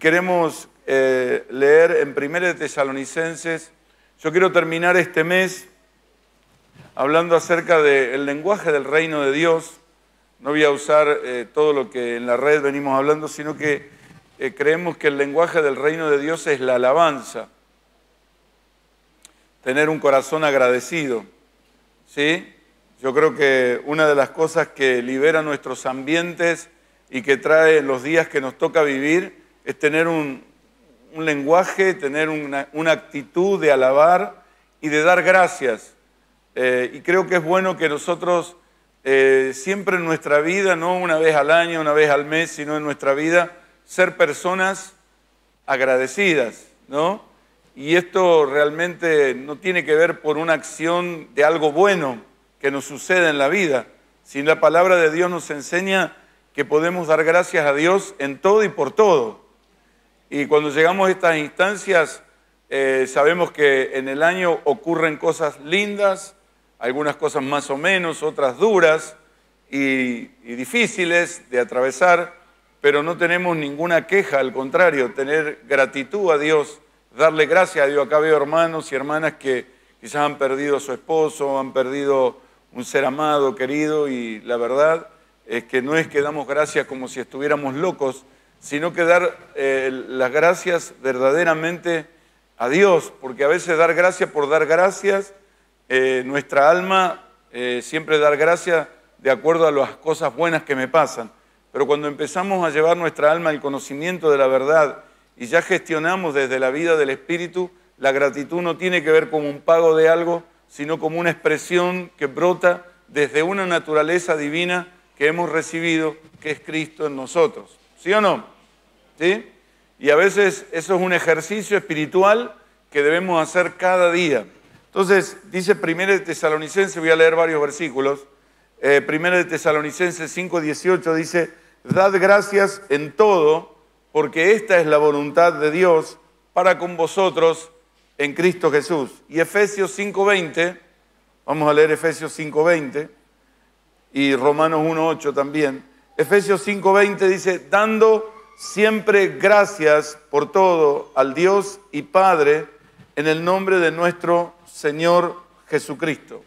queremos eh, leer en 1 de Tesalonicenses, yo quiero terminar este mes hablando acerca del lenguaje del reino de Dios. No voy a usar eh, todo lo que en la red venimos hablando, sino que eh, creemos que el lenguaje del reino de Dios es la alabanza, tener un corazón agradecido. ¿sí? Yo creo que una de las cosas que libera nuestros ambientes y que trae los días que nos toca vivir es tener un, lenguaje, tener una, actitud de alabar y de dar gracias. Eh, y creo que es bueno que nosotros eh, siempre en nuestra vida, no una vez al año, una vez al mes, sino en nuestra vida, ser personas agradecidas, ¿no? Y esto realmente no tiene que ver por una acción de algo bueno que nos suceda en la vida, sino la palabra de Dios nos enseña que podemos dar gracias a Dios en todo y por todo. Y cuando llegamos a estas instancias, eh, sabemos que en el año ocurren cosas lindas, algunas cosas más o menos, otras duras y, y difíciles de atravesar, pero no tenemos ninguna queja, al contrario, tener gratitud a Dios, darle gracias a Dios. Acá veo hermanos y hermanas que quizás han perdido a su esposo, han perdido un ser amado, querido, y la verdad es que no es que damos gracias como si estuviéramos locos, sino que dar eh, las gracias verdaderamente a Dios, porque a veces dar gracias por dar gracias, eh, nuestra alma eh, siempre dar gracias de acuerdo a las cosas buenas que me pasan, pero cuando empezamos a llevar nuestra alma al conocimiento de la verdad y ya gestionamos desde la vida del Espíritu, la gratitud no tiene que ver como un pago de algo, sino como una expresión que brota desde una naturaleza divina que hemos recibido, que es Cristo en nosotros. ¿Sí o no? ¿Sí? Y a veces eso es un ejercicio espiritual que debemos hacer cada día. Entonces, dice Primera de Tesalonicense, voy a leer varios versículos. Eh, de Tesalonicense 5.18 dice, Dad gracias en todo, porque esta es la voluntad de Dios para con vosotros en Cristo Jesús. Y Efesios 5:20, vamos a leer Efesios 5:20 y Romanos 1:8 también. Efesios 5:20 dice, dando siempre gracias por todo al Dios y Padre en el nombre de nuestro Señor Jesucristo.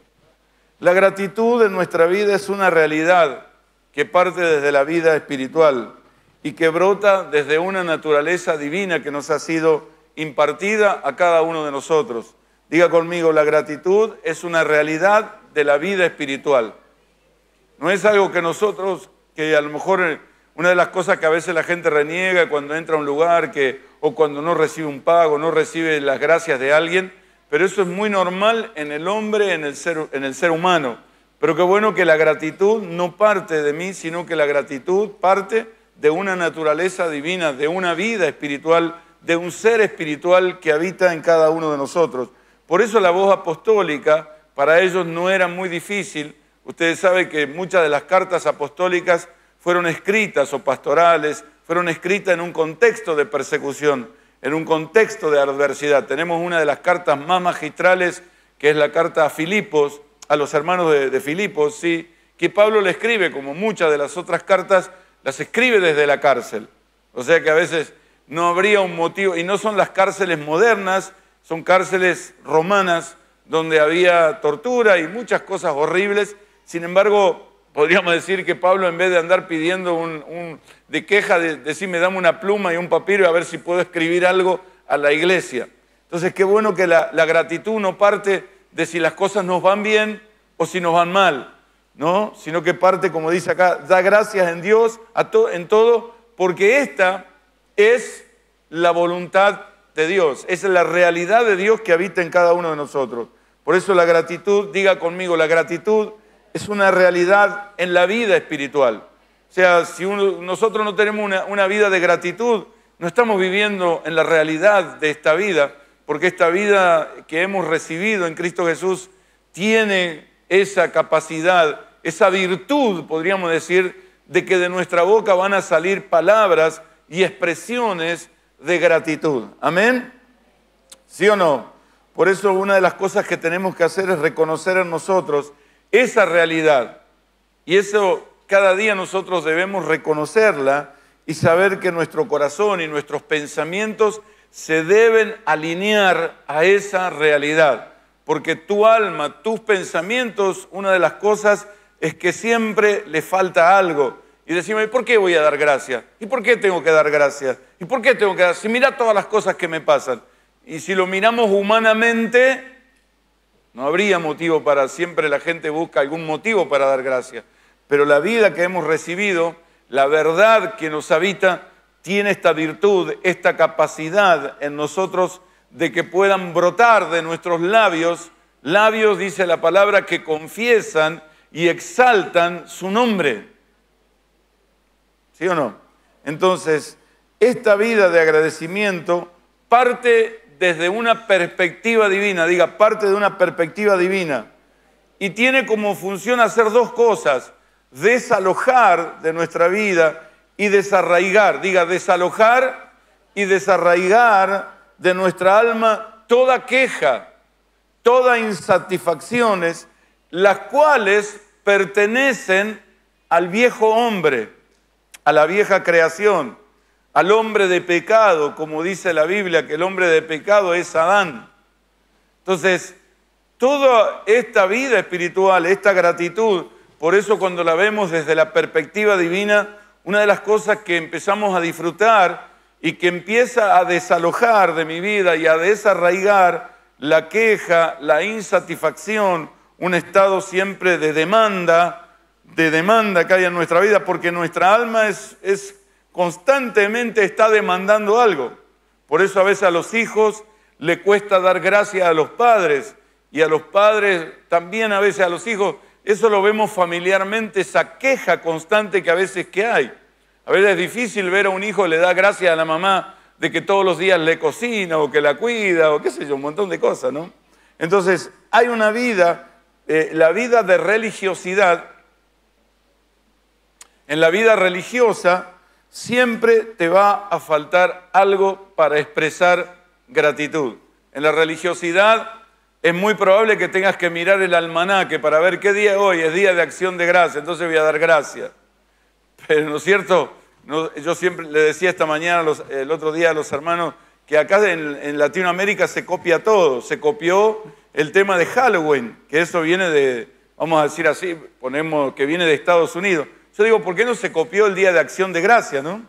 La gratitud en nuestra vida es una realidad que parte desde la vida espiritual y que brota desde una naturaleza divina que nos ha sido impartida a cada uno de nosotros. Diga conmigo, la gratitud es una realidad de la vida espiritual. No es algo que nosotros que a lo mejor eh, una de las cosas que a veces la gente reniega cuando entra a un lugar que, o cuando no recibe un pago, no recibe las gracias de alguien, pero eso es muy normal en el hombre, en el ser, en el ser humano. Pero qué bueno que la gratitud no parte de mí, sino que la gratitud parte de una naturaleza divina, de una vida espiritual, de un ser espiritual que habita en cada uno de nosotros. Por eso la voz apostólica para ellos no era muy difícil, Ustedes saben que muchas de las cartas apostólicas fueron escritas o pastorales, fueron escritas en un contexto de persecución, en un contexto de adversidad. Tenemos una de las cartas más magistrales, que es la carta a Filipos, a los hermanos de, Filipos, ¿sí? que Pablo le escribe, como muchas de las otras cartas, las escribe desde la cárcel. O sea que a veces no habría un motivo, y no son las cárceles modernas, son cárceles romanas donde había tortura y muchas cosas horribles, sin embargo, podríamos decir que Pablo, en vez de andar pidiendo un, de queja, de, me dame una pluma y un papiro y a ver si puedo escribir algo a la iglesia. Entonces, qué bueno que la, gratitud no parte de si las cosas nos van bien o si nos van mal, ¿no? Sino que parte, como dice acá, da gracias en Dios a en todo, porque esta es la voluntad de Dios, es la realidad de Dios que habita en cada uno de nosotros. Por eso la gratitud, diga conmigo, la gratitud es una realidad en la vida espiritual. O sea, si nosotros no tenemos una, una vida de gratitud, no estamos viviendo en la realidad de esta vida, porque esta vida que hemos recibido en Cristo Jesús tiene esa capacidad, esa virtud, podríamos decir, de que de nuestra boca van a salir palabras y expresiones de gratitud. ¿Amén? ¿Sí o no? Por eso una de las cosas que tenemos que hacer es reconocer en nosotros esa realidad. Y eso cada día nosotros debemos reconocerla y saber que nuestro corazón y nuestros pensamientos se deben alinear a esa realidad. Porque tu alma, tus pensamientos, una de las cosas es que siempre le falta algo. Y decimos, ¿y por qué voy a dar gracias? ¿Y por qué tengo que dar gracias? ¿Y por qué tengo que dar? Si mira todas las cosas que me pasan. Y si lo miramos humanamente, no habría motivo para, siempre la gente busca algún motivo para dar gracias. Pero la vida que hemos recibido, la verdad que nos habita, tiene esta virtud, esta capacidad en nosotros de que puedan brotar de nuestros labios, labios, dice la palabra, que confiesan y exaltan su nombre. ¿Sí o no? Entonces, esta vida de agradecimiento parte desde una perspectiva divina, diga, parte de una perspectiva divina. Y tiene como función hacer dos cosas, desalojar de nuestra vida y desarraigar, diga, desalojar y desarraigar de nuestra alma toda queja, toda insatisfacciones, las cuales pertenecen al viejo hombre, a la vieja creación al hombre de pecado, como dice la Biblia, que el hombre de pecado es Adán. Entonces, toda esta vida espiritual, esta gratitud, por eso cuando la vemos desde la perspectiva divina, una de las cosas que empezamos a disfrutar y que empieza a desalojar de mi vida y a desarraigar la queja, la insatisfacción, un estado siempre de demanda, de demanda que hay en nuestra vida, porque nuestra alma es, es constantemente está demandando algo. Por eso a veces a los hijos le cuesta dar gracias a los padres y a los padres también a veces a los hijos. Eso lo vemos familiarmente, esa queja constante que a veces que hay. A veces es difícil ver a un hijo le da gracias a la mamá de que todos los días le cocina o que la cuida o qué sé yo, un montón de cosas, ¿no? Entonces, hay una vida, eh, la vida de religiosidad, en la vida religiosa siempre te va a faltar algo para expresar gratitud. En la religiosidad es muy probable que tengas que mirar el almanaque para ver qué día es hoy, es día de acción de gracia, entonces voy a dar gracias. Pero ¿no es cierto? yo siempre le decía esta mañana, el otro día a los hermanos, que acá en, en, Latinoamérica se copia todo. Se copió el tema de Halloween, que eso viene de, vamos a decir así, ponemos que viene de Estados Unidos. Yo digo, ¿por qué no se copió el Día de Acción de Gracia, no?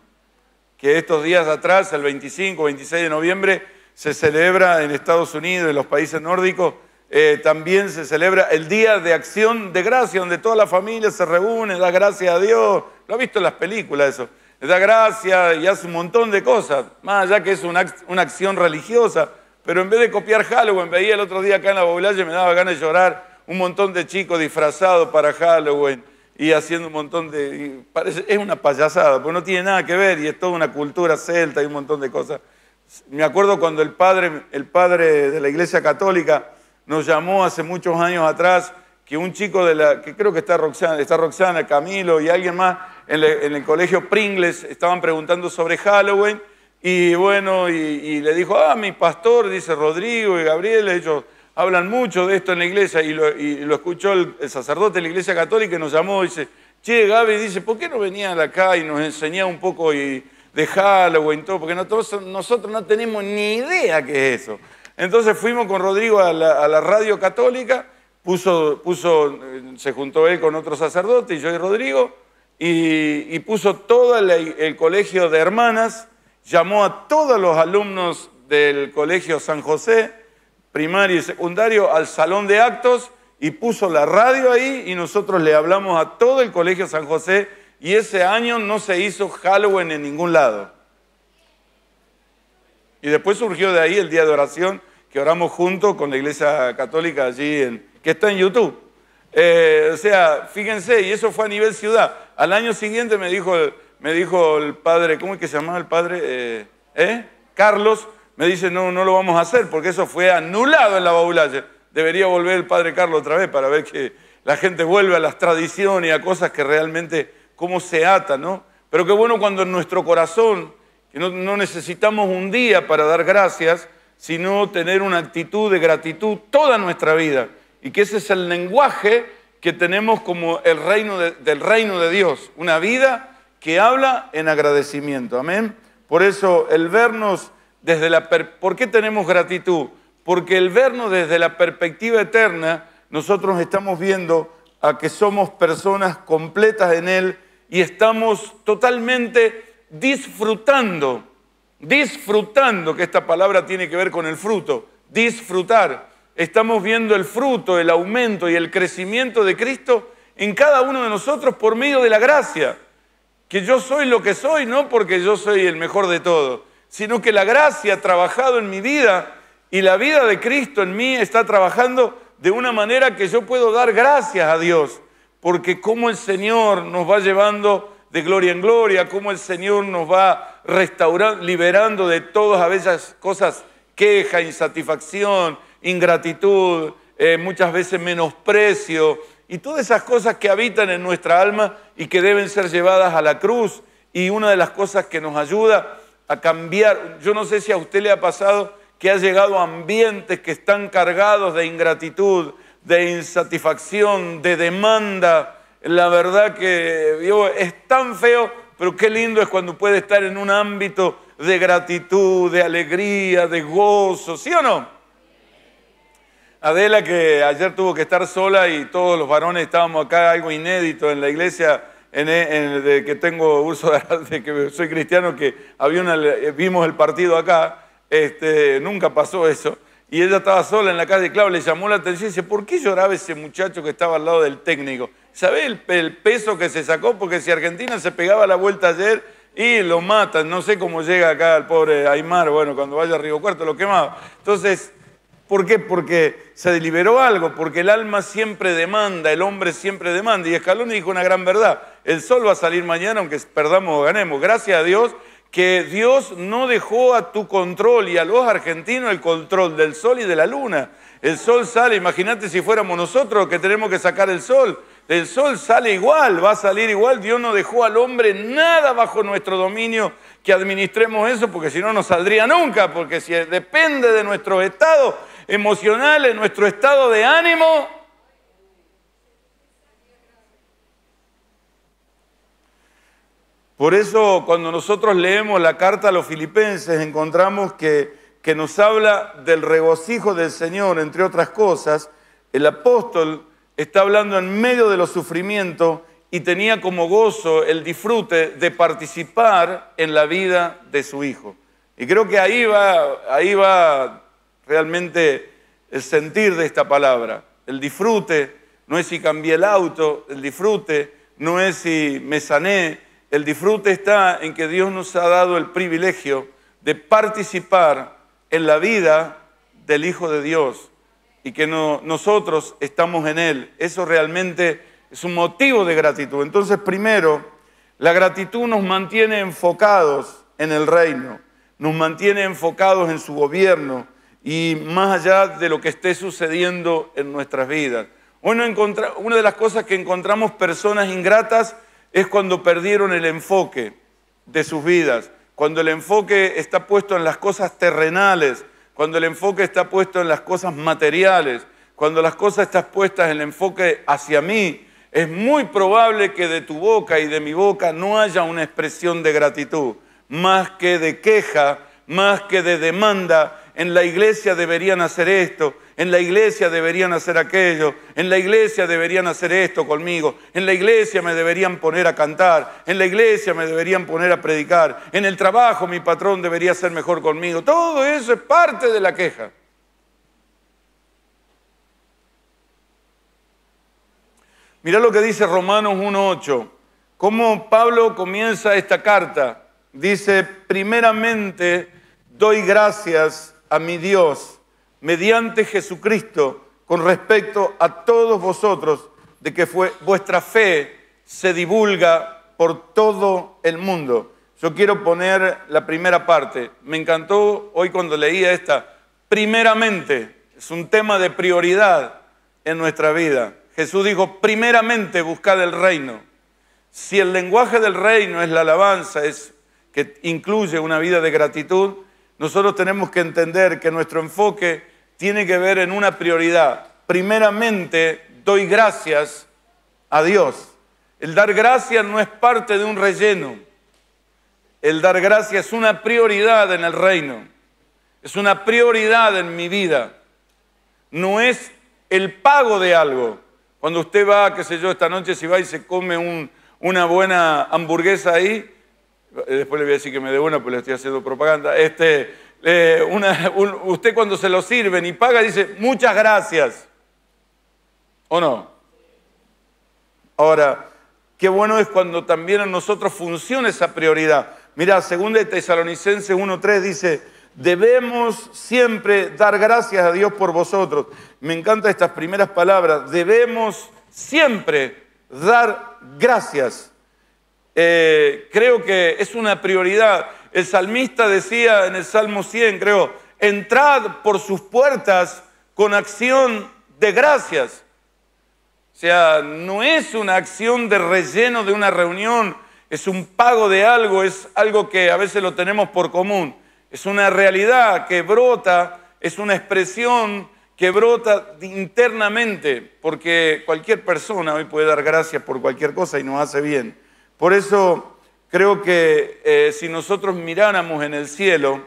Que estos días atrás, el 25, 26 de noviembre, se celebra en Estados Unidos, en los países nórdicos, eh, también se celebra el Día de Acción de Gracia, donde toda la familia se reúne, da gracias a Dios. Lo ha visto en las películas eso. Le da gracias y hace un montón de cosas, más allá que es una, una acción religiosa. Pero en vez de copiar Halloween, veía el otro día acá en la y me daba ganas de llorar un montón de chicos disfrazados para Halloween y haciendo un montón de... Parece, es una payasada, porque no tiene nada que ver y es toda una cultura celta y un montón de cosas. Me acuerdo cuando el padre, el padre de la Iglesia Católica nos llamó hace muchos años atrás que un chico de la, que creo que está Roxana, está Roxana, Camilo y alguien más en, el colegio Pringles estaban preguntando sobre Halloween y bueno, y, y, le dijo, ah, mi pastor, dice Rodrigo y Gabriel, ellos hablan mucho de esto en la iglesia y lo, escuchó el, sacerdote de la iglesia católica y nos llamó y dice, che, Gaby, dice, ¿por qué no venían acá y nos enseñaba un poco y de Halloween, todo? Porque nosotros, nosotros no tenemos ni idea qué es eso. Entonces fuimos con Rodrigo a la, radio católica, puso, puso, eh, se juntó él con otro sacerdote y yo y Rodrigo, y, puso todo el colegio de hermanas, llamó a todos los alumnos del colegio San José, primario y secundario al salón de actos y puso la radio ahí y nosotros le hablamos a todo el Colegio San José y ese año no se hizo Halloween en ningún lado. Y después surgió de ahí el día de oración que oramos junto con la Iglesia Católica allí, en, que está en YouTube. Eh, o sea, fíjense, y eso fue a nivel ciudad. Al año siguiente me dijo, me dijo el padre, ¿cómo es que se llamaba el padre? ¿eh? ¿eh? Carlos, me dice, no, no lo vamos a hacer porque eso fue anulado en la baulaya. Debería volver el padre Carlos otra vez para ver que la gente vuelve a las tradiciones y a cosas que realmente, cómo se ata, ¿no? Pero qué bueno cuando en nuestro corazón, que no, necesitamos un día para dar gracias, sino tener una actitud de gratitud toda nuestra vida. Y que ese es el lenguaje que tenemos como el reino del reino de Dios, una vida que habla en agradecimiento. Amén. Por eso el vernos la ¿Por qué tenemos gratitud? Porque el vernos desde la perspectiva eterna, nosotros estamos viendo a que somos personas completas en Él y estamos totalmente disfrutando, disfrutando, que esta palabra tiene que ver con el fruto, disfrutar. Estamos viendo el fruto, el aumento y el crecimiento de Cristo en cada uno de nosotros por medio de la gracia. Que yo soy lo que soy, no porque yo soy el mejor de todos sino que la gracia ha trabajado en mi vida y la vida de Cristo en mí está trabajando de una manera que yo puedo dar gracias a Dios, porque como el Señor nos va llevando de gloria en gloria, como el Señor nos va restaurando, liberando de todas aquellas cosas, queja, insatisfacción, ingratitud, eh, muchas veces menosprecio, y todas esas cosas que habitan en nuestra alma y que deben ser llevadas a la cruz. Y una de las cosas que nos ayuda a cambiar. Yo no sé si a usted le ha pasado que ha llegado a ambientes que están cargados de ingratitud, de insatisfacción, de demanda. La verdad que es tan feo, pero qué lindo es cuando puede estar en un ámbito de gratitud, de alegría, de gozo, ¿sí o no? Adela que ayer tuvo que estar sola y todos los varones estábamos acá, algo inédito en la iglesia, en, e, de que tengo uso de, que soy cristiano, que eh, vimos el partido acá, este, nunca pasó eso. Y ella estaba sola en la calle, claro, le llamó la atención y dice, ¿por qué lloraba ese muchacho que estaba al lado del técnico? ¿Sabés el, peso que se sacó? Porque si Argentina se pegaba la vuelta ayer y lo matan, no sé cómo llega acá el pobre Aymar, bueno, cuando vaya a Río Cuarto lo quemaba. Entonces, ¿Por qué? Porque se deliberó algo, porque el alma siempre demanda, el hombre siempre demanda. Y Escalón dijo una gran verdad, el sol va a salir mañana aunque perdamos o ganemos. Gracias a Dios que Dios no dejó a tu control y a los argentinos el control del sol y de la luna. El sol sale, imagínate si fuéramos nosotros que tenemos que sacar el sol. El sol sale igual, va a salir igual. Dios no dejó al hombre nada bajo nuestro dominio que administremos eso, porque si no, no saldría nunca, porque si depende de nuestro estado, emocional, en nuestro estado de ánimo. Por eso cuando nosotros leemos la carta a los filipenses encontramos que, que nos habla del regocijo del Señor, entre otras cosas. El apóstol está hablando en medio de los sufrimientos y tenía como gozo el disfrute de participar en la vida de su hijo. Y creo que ahí va, ahí va realmente el sentir de esta palabra. El disfrute no es si cambié el auto, el disfrute no es si me sané, el disfrute está en que Dios nos ha dado el privilegio de participar en la vida del Hijo de Dios y que nosotros estamos en Él. Eso realmente es un motivo de gratitud. Entonces, primero, la gratitud nos mantiene enfocados en el reino, nos mantiene enfocados en su gobierno, y más allá de lo que esté sucediendo en nuestras vidas. Una, de las cosas que encontramos personas ingratas es cuando perdieron el enfoque de sus vidas, cuando el enfoque está puesto en las cosas terrenales, cuando el enfoque está puesto en las cosas materiales, cuando las cosas están puestas en el enfoque hacia mí, es muy probable que de tu boca y de mi boca no haya una expresión de gratitud, más que de queja, más que de demanda, en la iglesia deberían hacer esto, en la iglesia deberían hacer aquello, en la iglesia deberían hacer esto conmigo, en la iglesia me deberían poner a cantar, en la iglesia me deberían poner a predicar, en el trabajo mi patrón debería ser mejor conmigo. Todo eso es parte de la queja. Mirá lo que dice Romanos 1.8, cómo Pablo comienza esta carta. Dice, primeramente doy gracias a mi Dios mediante Jesucristo con respecto a todos vosotros de que fue, vuestra fe se divulga por todo el mundo. Yo quiero poner la primera parte. Me encantó hoy cuando leía esta. Primeramente, es un tema de prioridad en nuestra vida. Jesús dijo, primeramente buscad el reino. Si el lenguaje del reino es la alabanza, es que incluye una vida de gratitud, nosotros tenemos que entender que nuestro enfoque tiene que ver en una prioridad. Primeramente, doy gracias a Dios. El dar gracias no es parte de un relleno. El dar gracias es una prioridad en el reino. Es una prioridad en mi vida. No es el pago de algo. Cuando usted va, qué sé yo, esta noche, si va y se come una buena hamburguesa ahí, eh, después le voy a decir que me dé una, pues le estoy haciendo propaganda. Este, eh, usted cuando se lo sirven y paga dice, muchas gracias. ¿O no? Ahora, qué bueno es cuando también a nosotros funciona esa prioridad. Mira, según de Tesalonicenses 1.3 dice, debemos siempre dar gracias a Dios por vosotros. Me encantan estas primeras palabras, debemos siempre dar gracias eh, creo que es una prioridad. El salmista decía en el Salmo 100, creo, entrad por sus puertas con acción de gracias. O sea, no es una acción de relleno de una reunión, es un pago de algo, es algo que a veces lo tenemos por común. Es una realidad que brota, es una expresión que brota internamente, porque cualquier persona hoy puede dar gracias por cualquier cosa y nos hace bien. Por eso creo que eh, si nosotros miráramos en el cielo,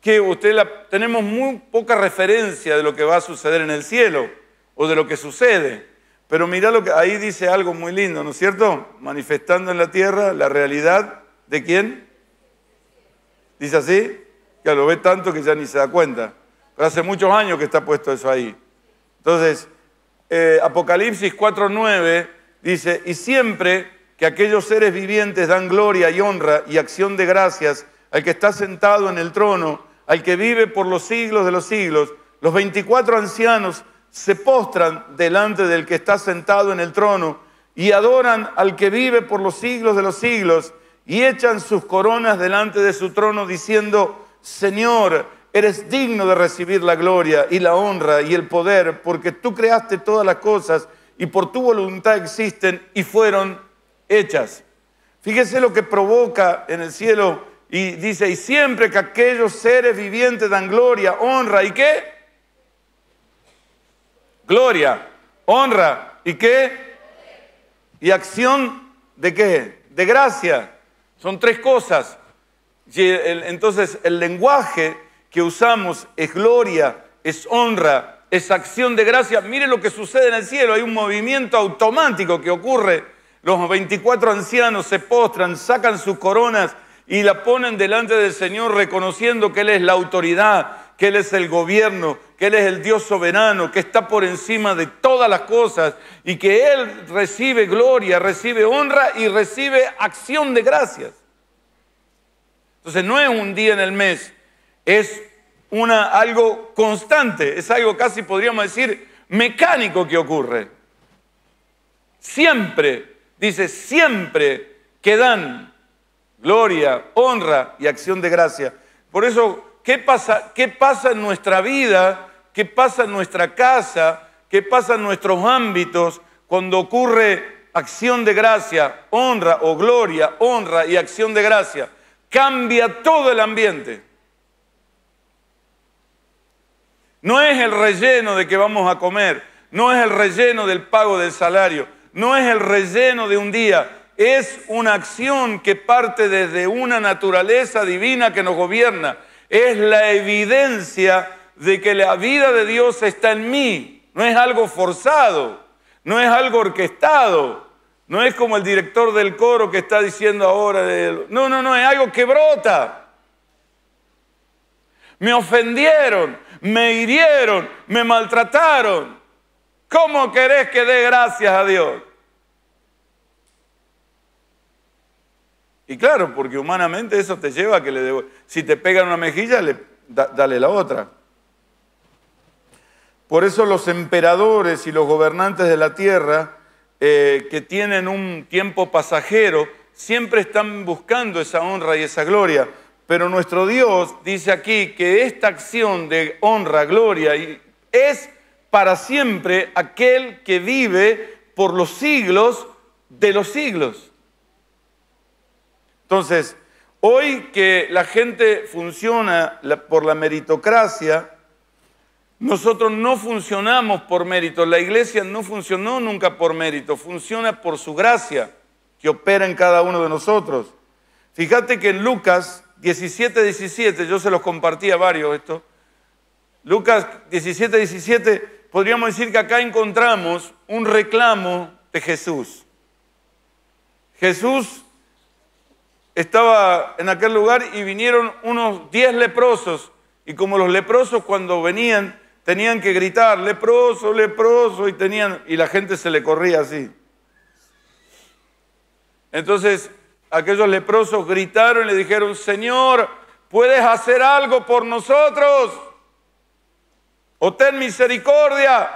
que usted tenemos muy poca referencia de lo que va a suceder en el cielo o de lo que sucede. Pero mira lo que ahí dice algo muy lindo, ¿no es cierto? Manifestando en la tierra la realidad de quién. Dice así, que lo ve tanto que ya ni se da cuenta. Pero hace muchos años que está puesto eso ahí. Entonces, eh, Apocalipsis 4.9 dice, y siempre que aquellos seres vivientes dan gloria y honra y acción de gracias al que está sentado en el trono, al que vive por los siglos de los siglos. Los 24 ancianos se postran delante del que está sentado en el trono y adoran al que vive por los siglos de los siglos y echan sus coronas delante de su trono diciendo, Señor, eres digno de recibir la gloria y la honra y el poder, porque tú creaste todas las cosas y por tu voluntad existen y fueron hechas. Fíjese lo que provoca en el cielo y dice, y siempre que aquellos seres vivientes dan gloria, honra y qué? Gloria, honra y qué? Y acción de qué? De gracia. Son tres cosas. Entonces el lenguaje que usamos es gloria, es honra, es acción de gracia. Mire lo que sucede en el cielo. Hay un movimiento automático que ocurre los 24 ancianos se postran, sacan sus coronas y la ponen delante del Señor reconociendo que Él es la autoridad, que Él es el gobierno, que Él es el Dios soberano, que está por encima de todas las cosas y que Él recibe gloria, recibe honra y recibe acción de gracias. Entonces no es un día en el mes, es algo constante, es algo casi podríamos decir mecánico que ocurre. Siempre Dice, siempre que dan gloria, honra y acción de gracia. Por eso, ¿qué pasa, qué pasa en nuestra vida? ¿Qué pasa en nuestra casa? ¿Qué pasa en nuestros ámbitos cuando ocurre acción de gracia, honra o gloria, honra y acción de gracia? Cambia todo el ambiente. No es el relleno de que vamos a comer, no es el relleno del pago del salario no es el relleno de un día, es una acción que parte desde una naturaleza divina que nos gobierna. Es la evidencia de que la vida de Dios está en mí. No es algo forzado, no es algo orquestado, no es como el director del coro que está diciendo ahora. No, no, no, es algo que brota. Me ofendieron, me hirieron, me maltrataron. ¿Cómo querés que dé gracias a Dios? Y claro, porque humanamente eso te lleva a que le debo... Si te pegan una mejilla, le... dale la otra. Por eso los emperadores y los gobernantes de la tierra, eh, que tienen un tiempo pasajero, siempre están buscando esa honra y esa gloria. Pero nuestro Dios dice aquí que esta acción de honra, gloria, es para siempre aquel que vive por los siglos de los siglos. Entonces, hoy que la gente funciona por la meritocracia, nosotros no funcionamos por mérito, la iglesia no funcionó nunca por mérito, funciona por su gracia que opera en cada uno de nosotros. Fíjate que en Lucas 17, yo se los compartí a varios esto, Lucas 17.17, 17, podríamos decir que acá encontramos un reclamo de Jesús. Jesús estaba en aquel lugar y vinieron unos 10 leprosos. Y como los leprosos cuando venían tenían que gritar, leproso, leproso, y, tenían, y la gente se le corría así. Entonces aquellos leprosos gritaron y le dijeron, Señor, ¿puedes hacer algo por nosotros? O ten misericordia.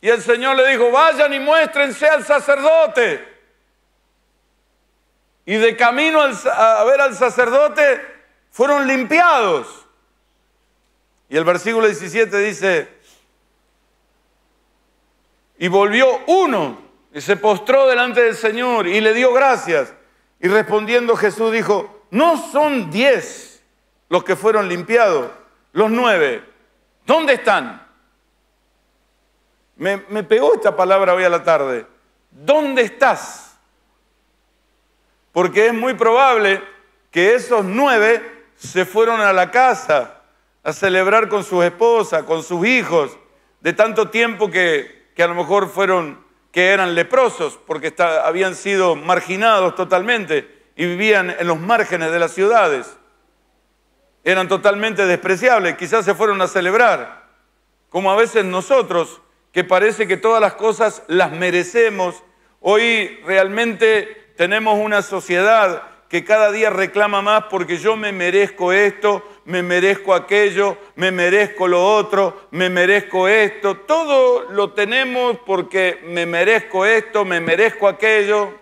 Y el Señor le dijo, vayan y muéstrense al sacerdote y de camino a ver al sacerdote fueron limpiados. Y el versículo 17 dice, y volvió uno y se postró delante del Señor y le dio gracias. Y respondiendo Jesús dijo, no son diez los que fueron limpiados, los nueve, ¿dónde están? Me, me pegó esta palabra hoy a la tarde, ¿dónde estás? porque es muy probable que esos nueve se fueron a la casa a celebrar con sus esposas, con sus hijos, de tanto tiempo que, a lo mejor fueron, que eran leprosos, porque habían sido marginados totalmente y vivían en los márgenes de las ciudades. Eran totalmente despreciables, quizás se fueron a celebrar, como a veces nosotros, que parece que todas las cosas las merecemos. Hoy realmente tenemos una sociedad que cada día reclama más porque yo me merezco esto, me merezco aquello, me merezco lo otro, me merezco esto. Todo lo tenemos porque me merezco esto, me merezco aquello.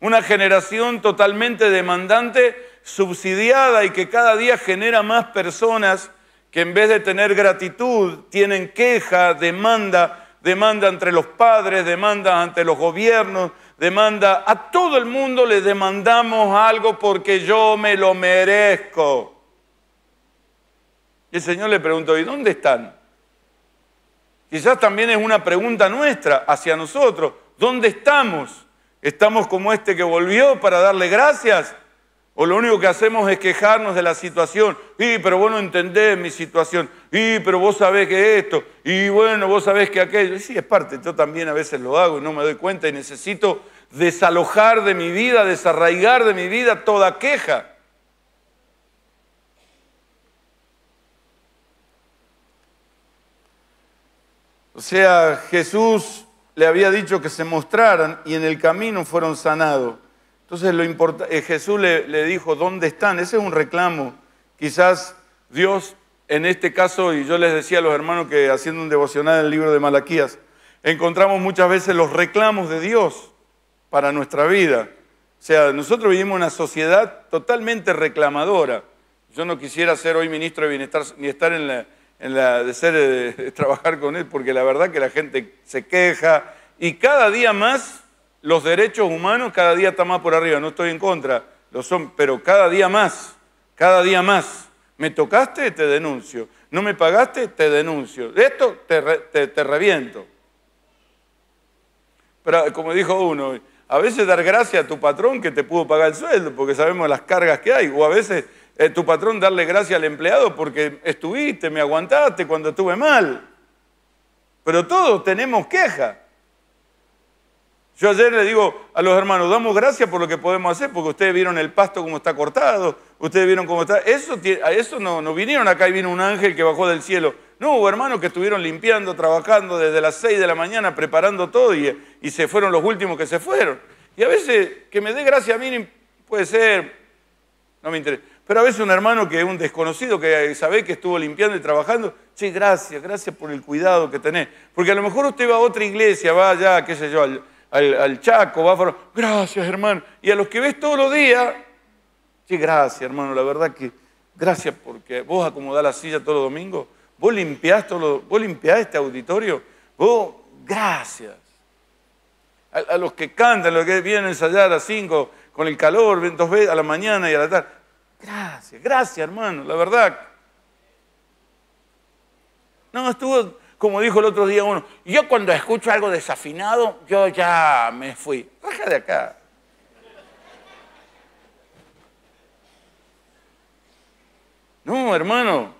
Una generación totalmente demandante, subsidiada y que cada día genera más personas que en vez de tener gratitud tienen queja, demanda, demanda entre los padres, demanda ante los gobiernos, demanda, a todo el mundo le demandamos algo porque yo me lo merezco. Y el Señor le preguntó, ¿y dónde están? Quizás también es una pregunta nuestra hacia nosotros. ¿Dónde estamos? ¿Estamos como este que volvió para darle gracias? O lo único que hacemos es quejarnos de la situación. Y, pero vos no entendés mi situación. Y, pero vos sabés que esto. Y bueno, vos sabés que aquello. Y sí, es parte. Yo también a veces lo hago y no me doy cuenta y necesito desalojar de mi vida, desarraigar de mi vida toda queja. O sea, Jesús le había dicho que se mostraran y en el camino fueron sanados. Entonces lo eh, Jesús le, dijo, ¿dónde están? Ese es un reclamo. Quizás Dios, en este caso, y yo les decía a los hermanos que haciendo un devocional en el libro de Malaquías, encontramos muchas veces los reclamos de Dios para nuestra vida. O sea, nosotros vivimos una sociedad totalmente reclamadora. Yo no quisiera ser hoy ministro de Bienestar ni estar en la, en de ser eh, de trabajar con él, porque la verdad que la gente se queja y cada día más los derechos humanos cada día están más por arriba, no estoy en contra, lo son, pero cada día más, cada día más. Me tocaste, te denuncio. No me pagaste, te denuncio. De Esto te, te, reviento. Pero como dijo uno, a veces dar gracias a tu patrón que te pudo pagar el sueldo, porque sabemos las cargas que hay, o a veces eh, tu patrón darle gracias al empleado porque estuviste, me aguantaste cuando estuve mal. Pero todos tenemos queja. Yo ayer le digo a los hermanos, damos gracias por lo que podemos hacer, porque ustedes vieron el pasto como está cortado, ustedes vieron cómo está. Eso, a eso no, no vinieron acá y vino un ángel que bajó del cielo. No, hubo hermanos que estuvieron limpiando, trabajando desde las 6 de la mañana, preparando todo y, se fueron los últimos que se fueron. Y a veces que me dé gracia a mí puede ser, no me interesa. Pero a veces un hermano que es un desconocido, que sabe que estuvo limpiando y trabajando, sí, gracias, gracias por el cuidado que tenés. Porque a lo mejor usted va a otra iglesia, va allá, qué sé yo, al, Chaco, va a gracias hermano. Y a los que ves todos los días, sí, gracias hermano, la verdad que gracias porque vos acomodás la silla todos los domingos, vos limpiás, todo vos limpiás este auditorio, vos, gracias. A, los que cantan, a los que vienen a ensayar a cinco 5 con el calor, dos a la mañana y a la tarde, gracias, gracias hermano, la verdad. No, estuvo como dijo el otro día uno, yo cuando escucho algo desafinado, yo ya me fui. Baja de acá. No, hermano.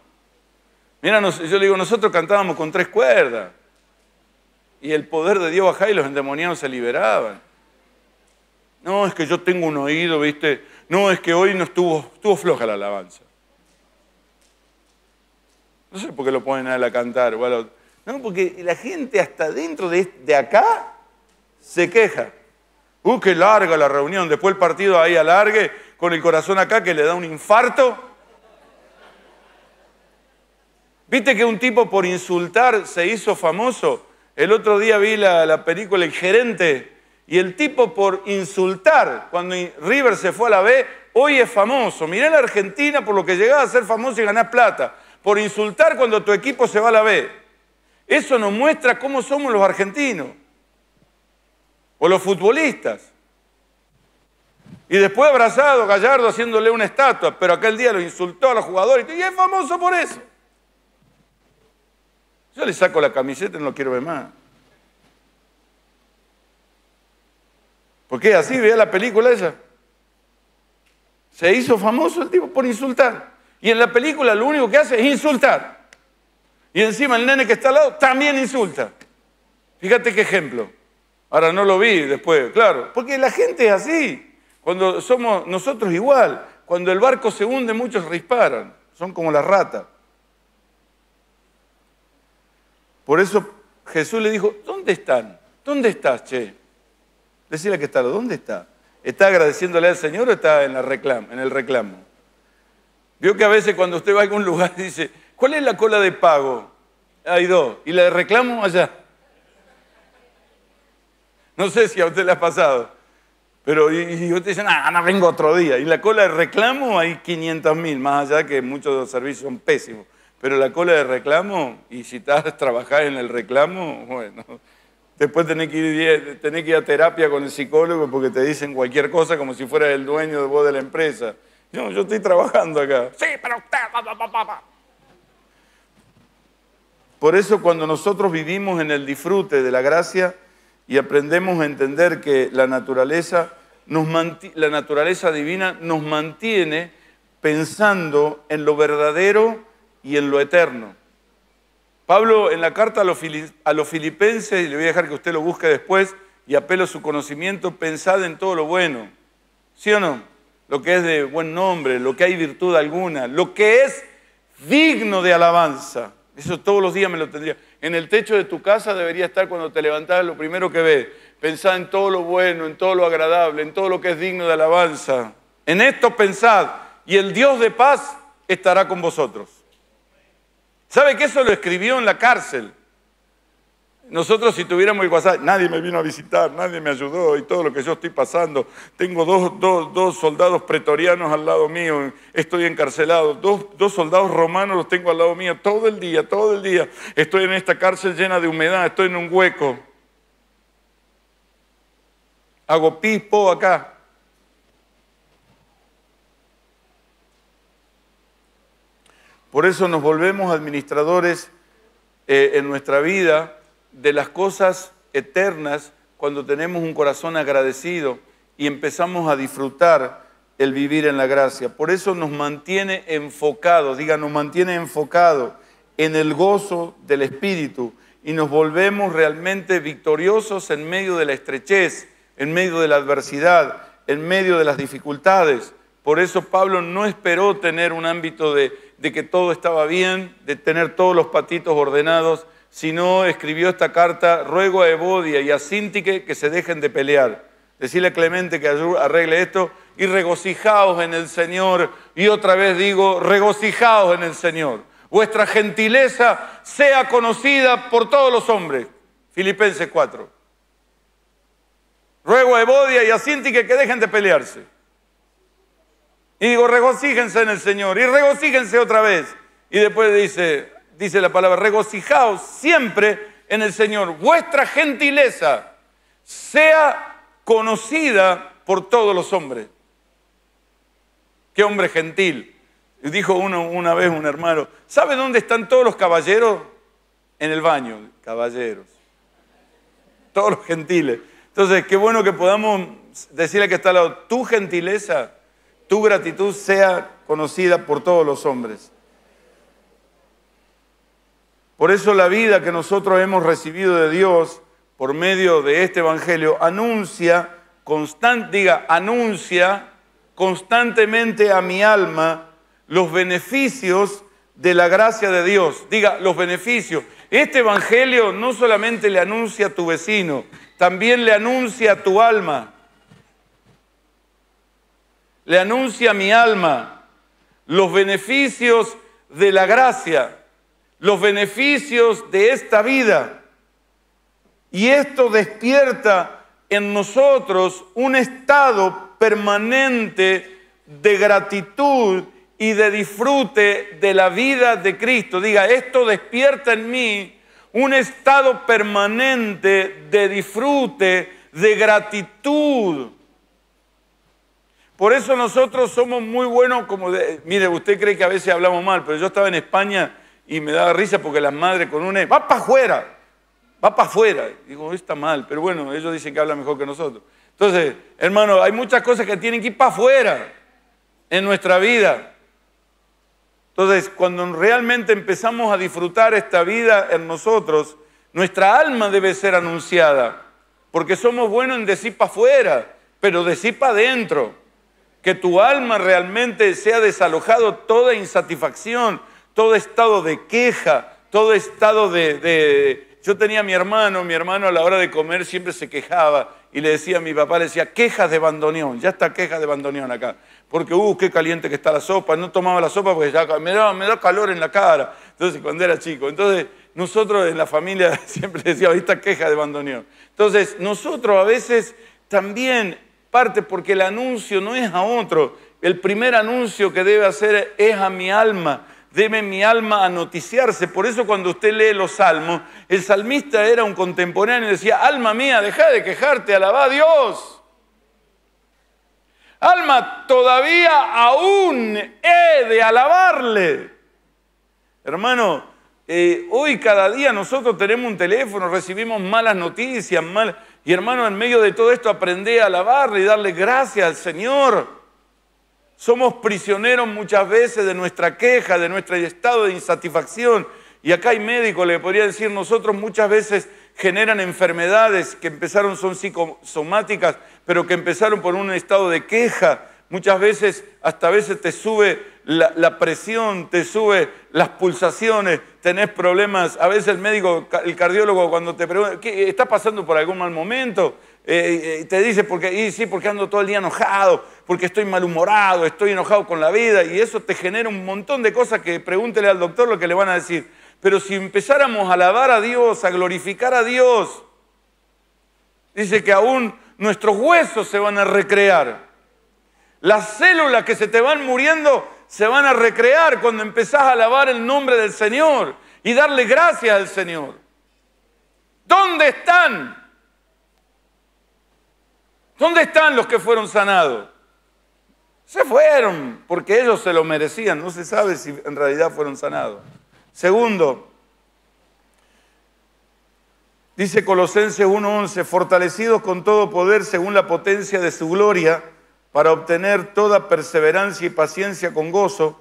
Mira, yo le digo, nosotros cantábamos con tres cuerdas. Y el poder de Dios bajaba y los endemoniados se liberaban. No, es que yo tengo un oído, ¿viste? No, es que hoy no estuvo, estuvo floja la alabanza. No sé por qué lo ponen a él a cantar. bueno. No, porque la gente hasta dentro de, acá se queja. Uh, qué larga la reunión. Después el partido ahí alargue con el corazón acá que le da un infarto. ¿Viste que un tipo por insultar se hizo famoso? El otro día vi la, película El Gerente y el tipo por insultar cuando River se fue a la B, hoy es famoso. Mirá la Argentina por lo que llegaba a ser famoso y ganás plata. Por insultar cuando tu equipo se va a la B. Eso nos muestra cómo somos los argentinos o los futbolistas. Y después abrazado Gallardo haciéndole una estatua, pero aquel día lo insultó a los jugadores y es famoso por eso. Yo le saco la camiseta y no lo quiero ver más. Porque así, veía la película esa. Se hizo famoso el tipo por insultar. Y en la película lo único que hace es insultar. Y encima el nene que está al lado también insulta. Fíjate qué ejemplo. Ahora no lo vi después, claro. Porque la gente es así. Cuando somos nosotros igual. Cuando el barco se hunde, muchos disparan. Son como las rata. Por eso Jesús le dijo, ¿dónde están? ¿Dónde estás, che? Decirle que está, ¿dónde está? ¿Está agradeciéndole al Señor o está en, la en el reclamo? Vio que a veces cuando usted va a algún lugar dice, ¿Cuál es la cola de pago? Hay dos. ¿Y la de reclamo allá? No sé si a usted le ha pasado. Pero y, y usted ah, no, vengo otro día. Y la cola de reclamo hay 500 mil, más allá que muchos de los servicios son pésimos. Pero la cola de reclamo, y si estás a trabajar en el reclamo, bueno, después tenés que, ir, que ir a terapia con el psicólogo porque te dicen cualquier cosa como si fueras el dueño de vos de la empresa. No, yo estoy trabajando acá. Sí, pero usted... Por eso cuando nosotros vivimos en el disfrute de la gracia y aprendemos a entender que la naturaleza, la naturaleza divina nos mantiene pensando en lo verdadero y en lo eterno. Pablo en la carta a los, a los filipenses, y le voy a dejar que usted lo busque después, y apelo a su conocimiento, pensad en todo lo bueno. ¿Sí o no? Lo que es de buen nombre, lo que hay virtud alguna, lo que es digno de alabanza. Eso todos los días me lo tendría. En el techo de tu casa debería estar cuando te levantas lo primero que ves. Pensad en todo lo bueno, en todo lo agradable, en todo lo que es digno de alabanza. En esto pensad y el Dios de paz estará con vosotros. ¿Sabe que eso lo escribió en la cárcel? Nosotros si tuviéramos el WhatsApp, nadie me vino a visitar, nadie me ayudó y todo lo que yo estoy pasando. Tengo dos, dos, dos soldados pretorianos al lado mío, estoy encarcelado, dos, dos, soldados romanos los tengo al lado mío todo el día, todo el día. Estoy en esta cárcel llena de humedad, estoy en un hueco. Hago pispo acá. Por eso nos volvemos administradores eh, en nuestra vida de las cosas eternas cuando tenemos un corazón agradecido y empezamos a disfrutar el vivir en la gracia. Por eso nos mantiene enfocados, diga, nos mantiene enfocado en el gozo del Espíritu y nos volvemos realmente victoriosos en medio de la estrechez, en medio de la adversidad, en medio de las dificultades. Por eso Pablo no esperó tener un ámbito de, de que todo estaba bien, de tener todos los patitos ordenados, sino escribió esta carta, ruego a Evodia y a Sintique que se dejen de pelear. Decirle Clemente que arregle esto y regocijaos en el Señor. Y otra vez digo, regocijaos en el Señor. Vuestra gentileza sea conocida por todos los hombres. Filipenses 4. Ruego a Evodia y a Sintique que dejen de pelearse. Y digo, regocíjense en el Señor. Y regocíjense otra vez. Y después dice, dice la palabra, regocijaos siempre en el Señor. Vuestra gentileza sea conocida por todos los hombres. Qué hombre gentil. Dijo uno una vez un hermano, ¿sabe dónde están todos los caballeros? En el baño, caballeros. Todos los gentiles. Entonces, qué bueno que podamos decirle que está al lado, tu gentileza, tu gratitud sea conocida por todos los hombres. Por eso la vida que nosotros hemos recibido de Dios por medio de este Evangelio anuncia, diga, anuncia constantemente a mi alma los beneficios de la gracia de Dios. Diga, los beneficios. Este Evangelio no solamente le anuncia a tu vecino, también le anuncia a tu alma. Le anuncia a mi alma los beneficios de la gracia los beneficios de esta vida. Y esto despierta en nosotros un estado permanente de gratitud y de disfrute de la vida de Cristo. Diga, esto despierta en mí un estado permanente de disfrute, de gratitud. Por eso nosotros somos muy buenos como... De, mire, usted cree que a veces hablamos mal, pero yo estaba en España y me daba risa porque las madres con un va para afuera, va para afuera. Digo, está mal, pero bueno, ellos dicen que habla mejor que nosotros. Entonces, hermano, hay muchas cosas que tienen que ir para afuera en nuestra vida. Entonces, cuando realmente empezamos a disfrutar esta vida en nosotros, nuestra alma debe ser anunciada, porque somos buenos en decir para afuera, pero decir para adentro. Que tu alma realmente sea desalojado toda insatisfacción, todo estado de queja, todo estado de, Yo tenía a mi hermano, mi hermano a la hora de comer siempre se quejaba y le decía a mi papá, le decía, quejas de bandoneón, ya está queja de bandoneón acá. Porque, uh, qué caliente que está la sopa, no tomaba la sopa porque ya me da, me da calor en la cara. Entonces, cuando era chico. Entonces, nosotros en la familia siempre decíamos, esta queja de bandoneón. Entonces, nosotros a veces también parte porque el anuncio no es a otro. El primer anuncio que debe hacer es a mi alma debe mi alma a noticiarse. Por eso cuando usted lee los salmos, el salmista era un contemporáneo y decía, alma mía, deja de quejarte, alaba a Dios. Alma, todavía aún he de alabarle. Hermano, eh, hoy cada día nosotros tenemos un teléfono, recibimos malas noticias, mal... y hermano, en medio de todo esto aprendí a alabarle y darle gracias al Señor. Somos prisioneros muchas veces de nuestra queja, de nuestro estado de insatisfacción. Y acá hay médicos, le podría decir, nosotros muchas veces generan enfermedades que empezaron, son psicosomáticas, pero que empezaron por un estado de queja. Muchas veces, hasta a veces te sube la, presión, te sube las pulsaciones, tenés problemas. A veces el médico, el cardiólogo, cuando te pregunta, ¿qué, ¿estás pasando por algún mal momento? Eh, y te dice, porque, sí, porque ando todo el día enojado, porque estoy malhumorado, estoy enojado con la vida, y eso te genera un montón de cosas que pregúntele al doctor lo que le van a decir. Pero si empezáramos a alabar a Dios, a glorificar a Dios, dice que aún nuestros huesos se van a recrear. Las células que se te van muriendo se van a recrear cuando empezás a alabar el nombre del Señor y darle gracias al Señor. ¿Dónde están ¿Dónde están los que fueron sanados? Se fueron porque ellos se lo merecían. No se sabe si en realidad fueron sanados. Segundo, dice Colosenses 1.11, fortalecidos con todo poder según la potencia de su gloria para obtener toda perseverancia y paciencia con gozo.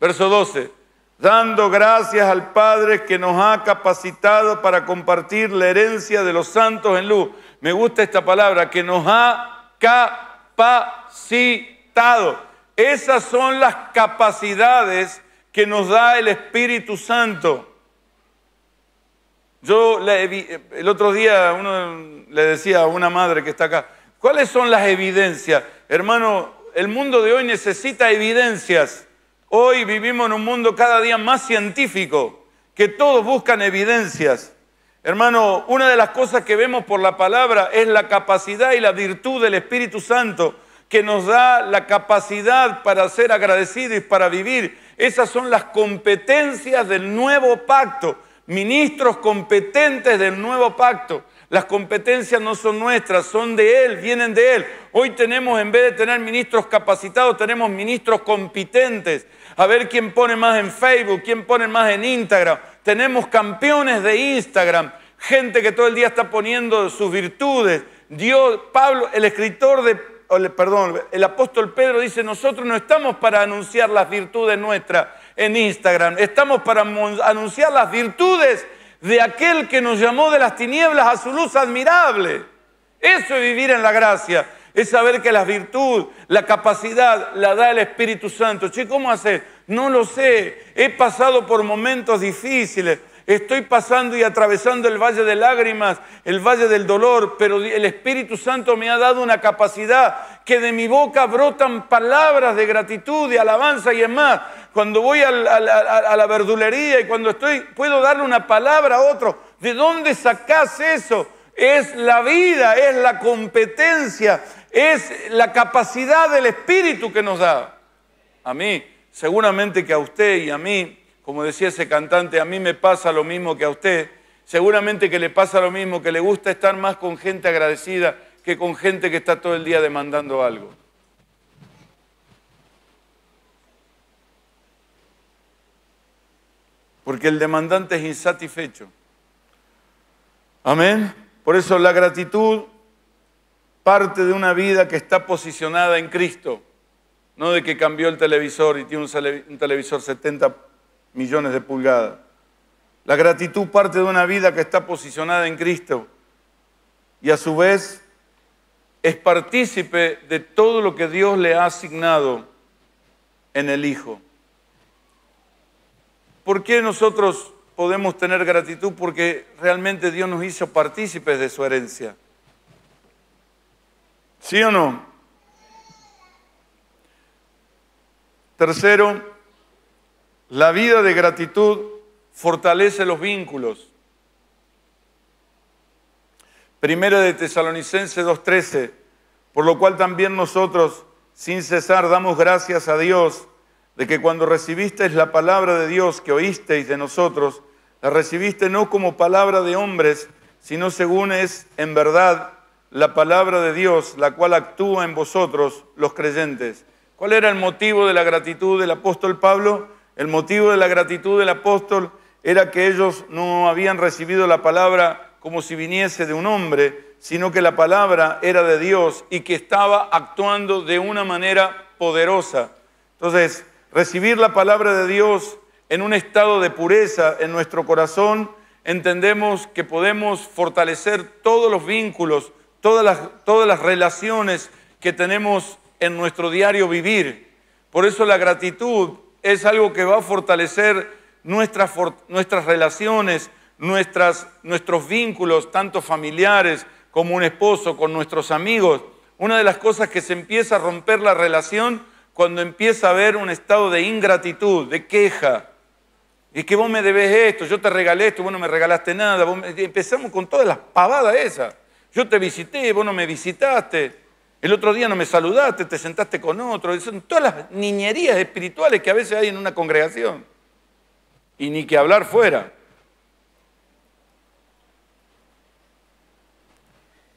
Verso 12, dando gracias al Padre que nos ha capacitado para compartir la herencia de los santos en luz me gusta esta palabra, que nos ha capacitado. Esas son las capacidades que nos da el Espíritu Santo. Yo el otro día uno le decía a una madre que está acá, ¿cuáles son las evidencias? Hermano, el mundo de hoy necesita evidencias. Hoy vivimos en un mundo cada día más científico, que todos buscan evidencias. Hermano, una de las cosas que vemos por la palabra es la capacidad y la virtud del Espíritu Santo que nos da la capacidad para ser agradecidos y para vivir. Esas son las competencias del nuevo pacto, ministros competentes del nuevo pacto. Las competencias no son nuestras, son de Él, vienen de Él. Hoy tenemos, en vez de tener ministros capacitados, tenemos ministros competentes. A ver quién pone más en Facebook, quién pone más en Instagram, tenemos campeones de Instagram, gente que todo el día está poniendo sus virtudes. Dios, Pablo, el escritor de, perdón, el apóstol Pedro dice, nosotros no estamos para anunciar las virtudes nuestras en Instagram, estamos para anunciar las virtudes de aquel que nos llamó de las tinieblas a su luz admirable. Eso es vivir en la gracia es saber que la virtud, la capacidad la da el Espíritu Santo. Che, ¿cómo hacer? No lo sé. He pasado por momentos difíciles. Estoy pasando y atravesando el valle de lágrimas, el valle del dolor, pero el Espíritu Santo me ha dado una capacidad que de mi boca brotan palabras de gratitud, de alabanza y es más. Cuando voy a la, a la verdulería y cuando estoy, puedo darle una palabra a otro. ¿De dónde sacás eso? Es la vida, es la competencia, es la capacidad del Espíritu que nos da. A mí, seguramente que a usted y a mí, como decía ese cantante, a mí me pasa lo mismo que a usted, seguramente que le pasa lo mismo, que le gusta estar más con gente agradecida que con gente que está todo el día demandando algo. Porque el demandante es insatisfecho. Amén. Por eso la gratitud parte de una vida que está posicionada en Cristo, no de que cambió el televisor y tiene un televisor 70 millones de pulgadas. La gratitud parte de una vida que está posicionada en Cristo y a su vez es partícipe de todo lo que Dios le ha asignado en el Hijo. ¿Por qué nosotros podemos tener gratitud? Porque realmente Dios nos hizo partícipes de su herencia. ¿Sí o no? Tercero, la vida de gratitud fortalece los vínculos. Primera de Tesalonicense 2.13, por lo cual también nosotros, sin cesar, damos gracias a Dios de que cuando recibisteis la palabra de Dios que oísteis de nosotros, la recibiste no como palabra de hombres, sino según es en verdad la palabra de Dios, la cual actúa en vosotros los creyentes. ¿Cuál era el motivo de la gratitud del apóstol Pablo? El motivo de la gratitud del apóstol era que ellos no habían recibido la palabra como si viniese de un hombre, sino que la palabra era de Dios y que estaba actuando de una manera poderosa. Entonces, recibir la palabra de Dios en un estado de pureza en nuestro corazón, entendemos que podemos fortalecer todos los vínculos todas las, todas las relaciones que tenemos en nuestro diario vivir. Por eso la gratitud es algo que va a fortalecer nuestras, nuestras relaciones, nuestras, nuestros vínculos, tanto familiares como un esposo, con nuestros amigos. Una de las cosas que se empieza a romper la relación cuando empieza a haber un estado de ingratitud, de queja. Y que vos me debes esto, yo te regalé esto, vos no me regalaste nada. Empezamos con todas las pavadas esas. Yo te visité, vos no me visitaste, el otro día no me saludaste, te sentaste con otro. Son todas las niñerías espirituales que a veces hay en una congregación. Y ni que hablar fuera.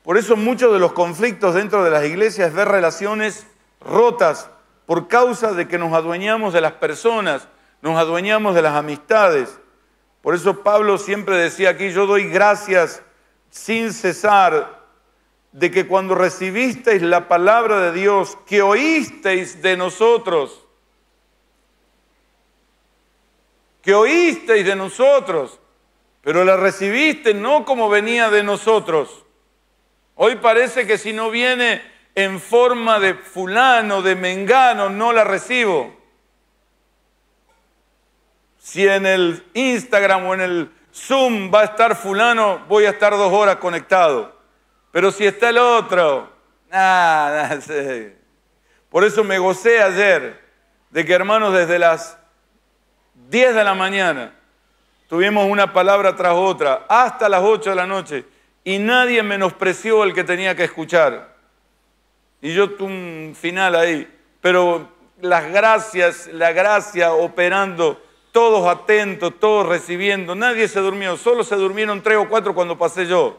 Por eso muchos de los conflictos dentro de las iglesias es ver relaciones rotas por causa de que nos adueñamos de las personas, nos adueñamos de las amistades. Por eso Pablo siempre decía aquí, yo doy gracias sin cesar de que cuando recibisteis la palabra de Dios, que oísteis de nosotros, que oísteis de nosotros, pero la recibiste no como venía de nosotros. Hoy parece que si no viene en forma de fulano, de mengano, no la recibo. Si en el Instagram o en el Zoom va a estar fulano, voy a estar dos horas conectado. Pero si está el otro, nada. Por eso me gocé ayer de que hermanos desde las 10 de la mañana tuvimos una palabra tras otra hasta las 8 de la noche y nadie menospreció el que tenía que escuchar. Y yo tuve un final ahí, pero las gracias, la gracia operando todos atentos, todos recibiendo, nadie se durmió, solo se durmieron tres o cuatro cuando pasé yo.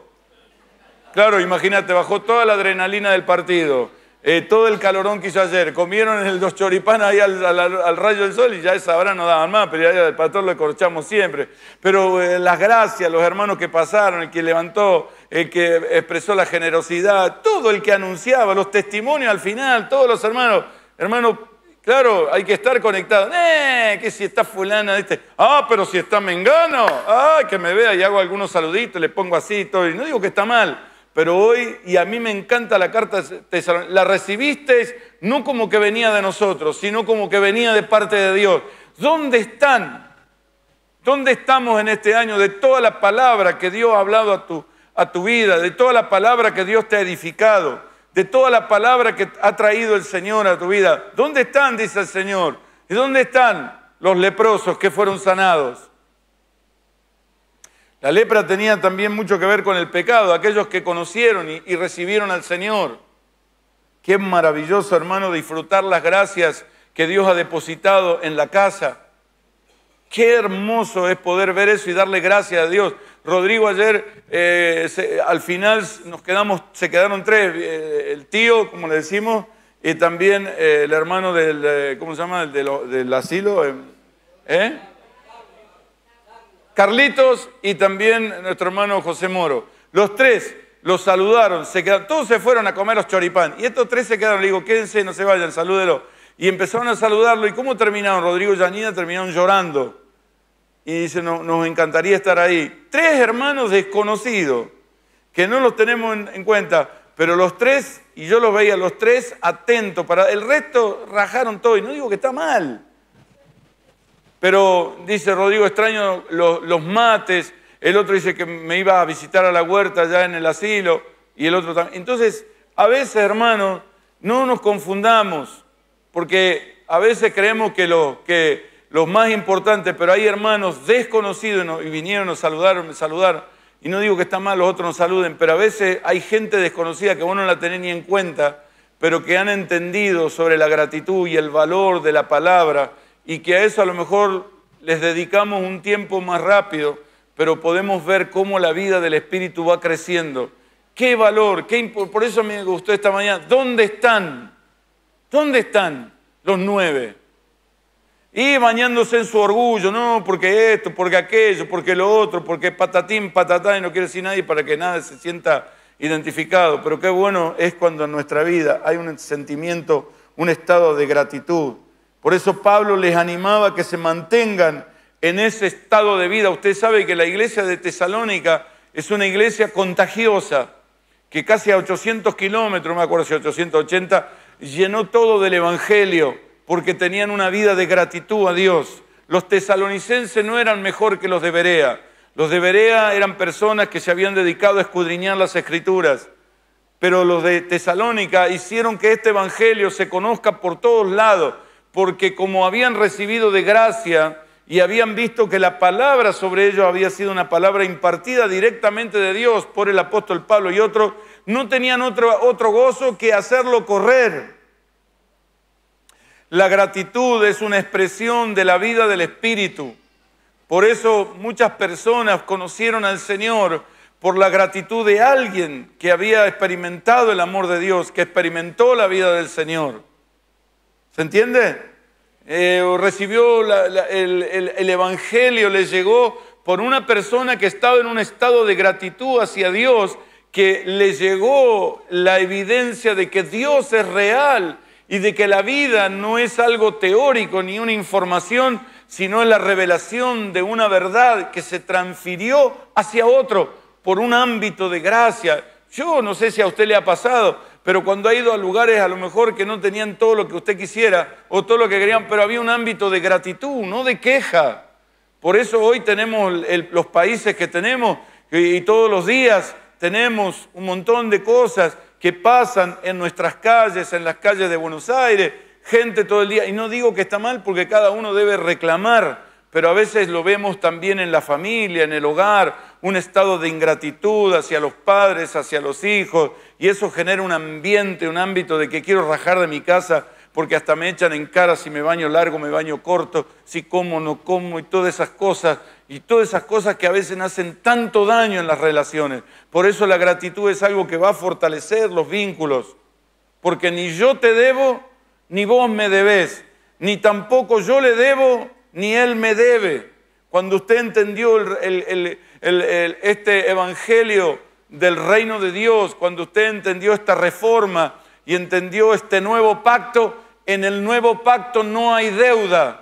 Claro, imagínate, bajó toda la adrenalina del partido, eh, todo el calorón que hizo ayer, comieron en el dos choripanes ahí al, rayo del sol y ya esa hora no daban más, pero ya el pastor lo corchamos siempre. Pero eh, las gracias, los hermanos que pasaron, el que levantó, el que expresó la generosidad, todo el que anunciaba, los testimonios al final, todos los hermanos, hermanos, Claro, hay que estar conectado. Eh, que si está fulana, ah, pero si está mengano, ah, que me vea y hago algunos saluditos, le pongo así y todo. Y no digo que está mal, pero hoy, y a mí me encanta la carta la recibiste no como que venía de nosotros, sino como que venía de parte de Dios. ¿Dónde están? ¿Dónde estamos en este año de toda la palabra que Dios ha hablado a tu, a tu vida, de toda la palabra que Dios te ha edificado? de toda la palabra que ha traído el Señor a tu vida. ¿Dónde están, dice el Señor? ¿Y dónde están los leprosos que fueron sanados? La lepra tenía también mucho que ver con el pecado, aquellos que conocieron y, y recibieron al Señor. Qué maravilloso, hermano, disfrutar las gracias que Dios ha depositado en la casa. Qué hermoso es poder ver eso y darle gracias a Dios. Rodrigo ayer, eh, al final nos quedamos, se quedaron tres, eh, el tío, como le decimos, y también eh, el hermano del, ¿cómo se llama? asilo. ¿Eh? Carlitos y también nuestro hermano José Moro. Los tres los saludaron, se quedaron, todos se fueron a comer los choripán. Y estos tres se quedaron, le digo, quédense, no se vayan, salúdelo Y empezaron a saludarlo. ¿Y cómo terminaron? Rodrigo y Yanina terminaron llorando y dice, no, nos encantaría estar ahí. Tres hermanos desconocidos, que no los tenemos en, cuenta, pero los tres, y yo los veía, los tres atentos, para, el resto rajaron todo, y no digo que está mal, pero dice Rodrigo, extraño los, mates, el otro dice que me iba a visitar a la huerta ya en el asilo, y el otro también. Entonces, a veces, hermanos, no nos confundamos, porque a veces creemos que, lo, que los más importantes, pero hay hermanos desconocidos y, vinieron, a saludar, Y no digo que está mal, los otros nos saluden, pero a veces hay gente desconocida que vos no la tenés ni en cuenta, pero que han entendido sobre la gratitud y el valor de la palabra, y que a eso a lo mejor les dedicamos un tiempo más rápido, pero podemos ver cómo la vida del Espíritu va creciendo. ¡Qué valor! Qué por eso me gustó esta mañana. ¿Dónde están? ¿Dónde están los nueve? Y bañándose en su orgullo, no, porque esto, porque aquello, porque lo otro, porque patatín, patatán, y no quiere decir nadie para que nadie se sienta identificado. Pero qué bueno es cuando en nuestra vida hay un sentimiento, un estado de gratitud. Por eso Pablo les animaba a que se mantengan en ese estado de vida. Usted sabe que la iglesia de Tesalónica es una iglesia contagiosa, que casi a 800 kilómetros, me acuerdo si 880, llenó todo del Evangelio porque tenían una vida de gratitud a Dios. Los tesalonicenses no eran mejor que los de Berea. Los de Berea eran personas que se habían dedicado a escudriñar las escrituras, pero los de Tesalónica hicieron que este Evangelio se conozca por todos lados, porque como habían recibido de gracia y habían visto que la palabra sobre ellos había sido una palabra impartida directamente de Dios por el apóstol Pablo y otros, no tenían otro, otro gozo que hacerlo correr. La gratitud es una expresión de la vida del Espíritu. Por eso muchas personas conocieron al Señor por la gratitud de alguien que había experimentado el amor de Dios, que experimentó la vida del Señor. ¿Se entiende? Eh, recibió el, el Evangelio, le llegó por una persona que estaba en un estado de gratitud hacia Dios, que le llegó la evidencia de que Dios es real y de que la vida no es algo teórico ni una información, sino la revelación de una verdad que se transfirió hacia otro por un ámbito de gracia. Yo no sé si a usted le ha pasado, pero cuando ha ido a lugares a lo mejor que no tenían todo lo que usted quisiera o todo lo que querían, pero había un ámbito de gratitud, no de queja. Por eso hoy tenemos los países que tenemos y todos los días tenemos un montón de cosas que pasan en nuestras calles, en las calles de Buenos Aires, gente todo el día. Y no digo que está mal porque cada uno debe reclamar, pero a veces lo vemos también en la familia, en el hogar, un estado de ingratitud hacia los padres, hacia los hijos, y eso genera un ambiente, un ámbito de que quiero rajar de mi casa porque hasta me echan en cara si me baño largo, me baño corto, si como, no como y todas esas cosas y todas esas cosas que a veces hacen tanto daño en las relaciones. Por eso la gratitud es algo que va a fortalecer los vínculos, porque ni yo te debo, ni vos me debés, ni tampoco yo le debo, ni él me debe. Cuando usted entendió este evangelio del reino de Dios, cuando usted entendió esta reforma y entendió este nuevo pacto, en el nuevo pacto no hay deuda.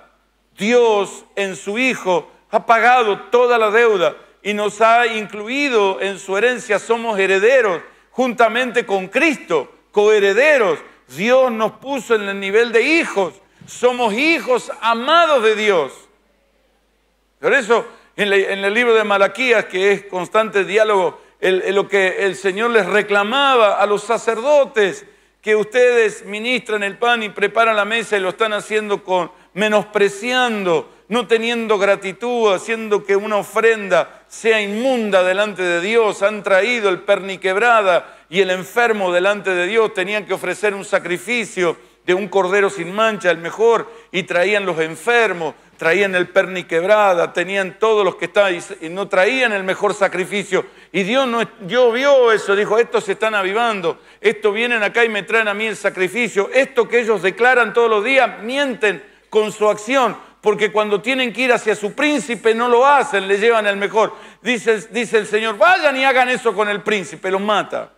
Dios en su Hijo ha pagado toda la deuda y nos ha incluido en su herencia. Somos herederos juntamente con Cristo, coherederos. Dios nos puso en el nivel de hijos. Somos hijos amados de Dios. Por eso, en, el libro de Malaquías, que es constante diálogo, lo que el Señor les reclamaba a los sacerdotes, que ustedes ministran el pan y preparan la mesa y lo están haciendo con menospreciando no teniendo gratitud, haciendo que una ofrenda sea inmunda delante de Dios, han traído el perniquebrada y el enfermo delante de Dios, tenían que ofrecer un sacrificio de un cordero sin mancha, el mejor, y traían los enfermos, traían el quebrada, tenían todos los que estaban, y no traían el mejor sacrificio. Y Dios, no, Dios vio eso, dijo, estos se están avivando, estos vienen acá y me traen a mí el sacrificio, esto que ellos declaran todos los días, mienten con su acción, porque cuando tienen que ir hacia su príncipe no lo hacen, le llevan al mejor. Dice, dice el Señor, vayan y hagan eso con el príncipe, los mata.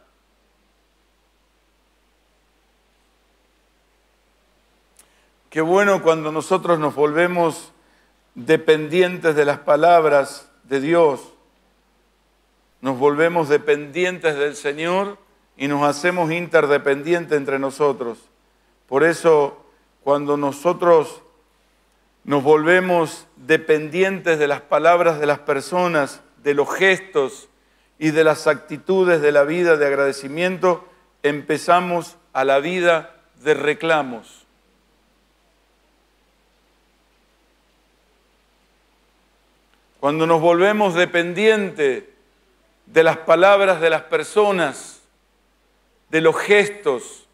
Qué bueno cuando nosotros nos volvemos dependientes de las palabras de Dios, nos volvemos dependientes del Señor y nos hacemos interdependientes entre nosotros. Por eso, cuando nosotros nos volvemos dependientes de las palabras de las personas, de los gestos y de las actitudes de la vida de agradecimiento. Empezamos a la vida de reclamos. Cuando nos volvemos dependientes de las palabras de las personas, de los gestos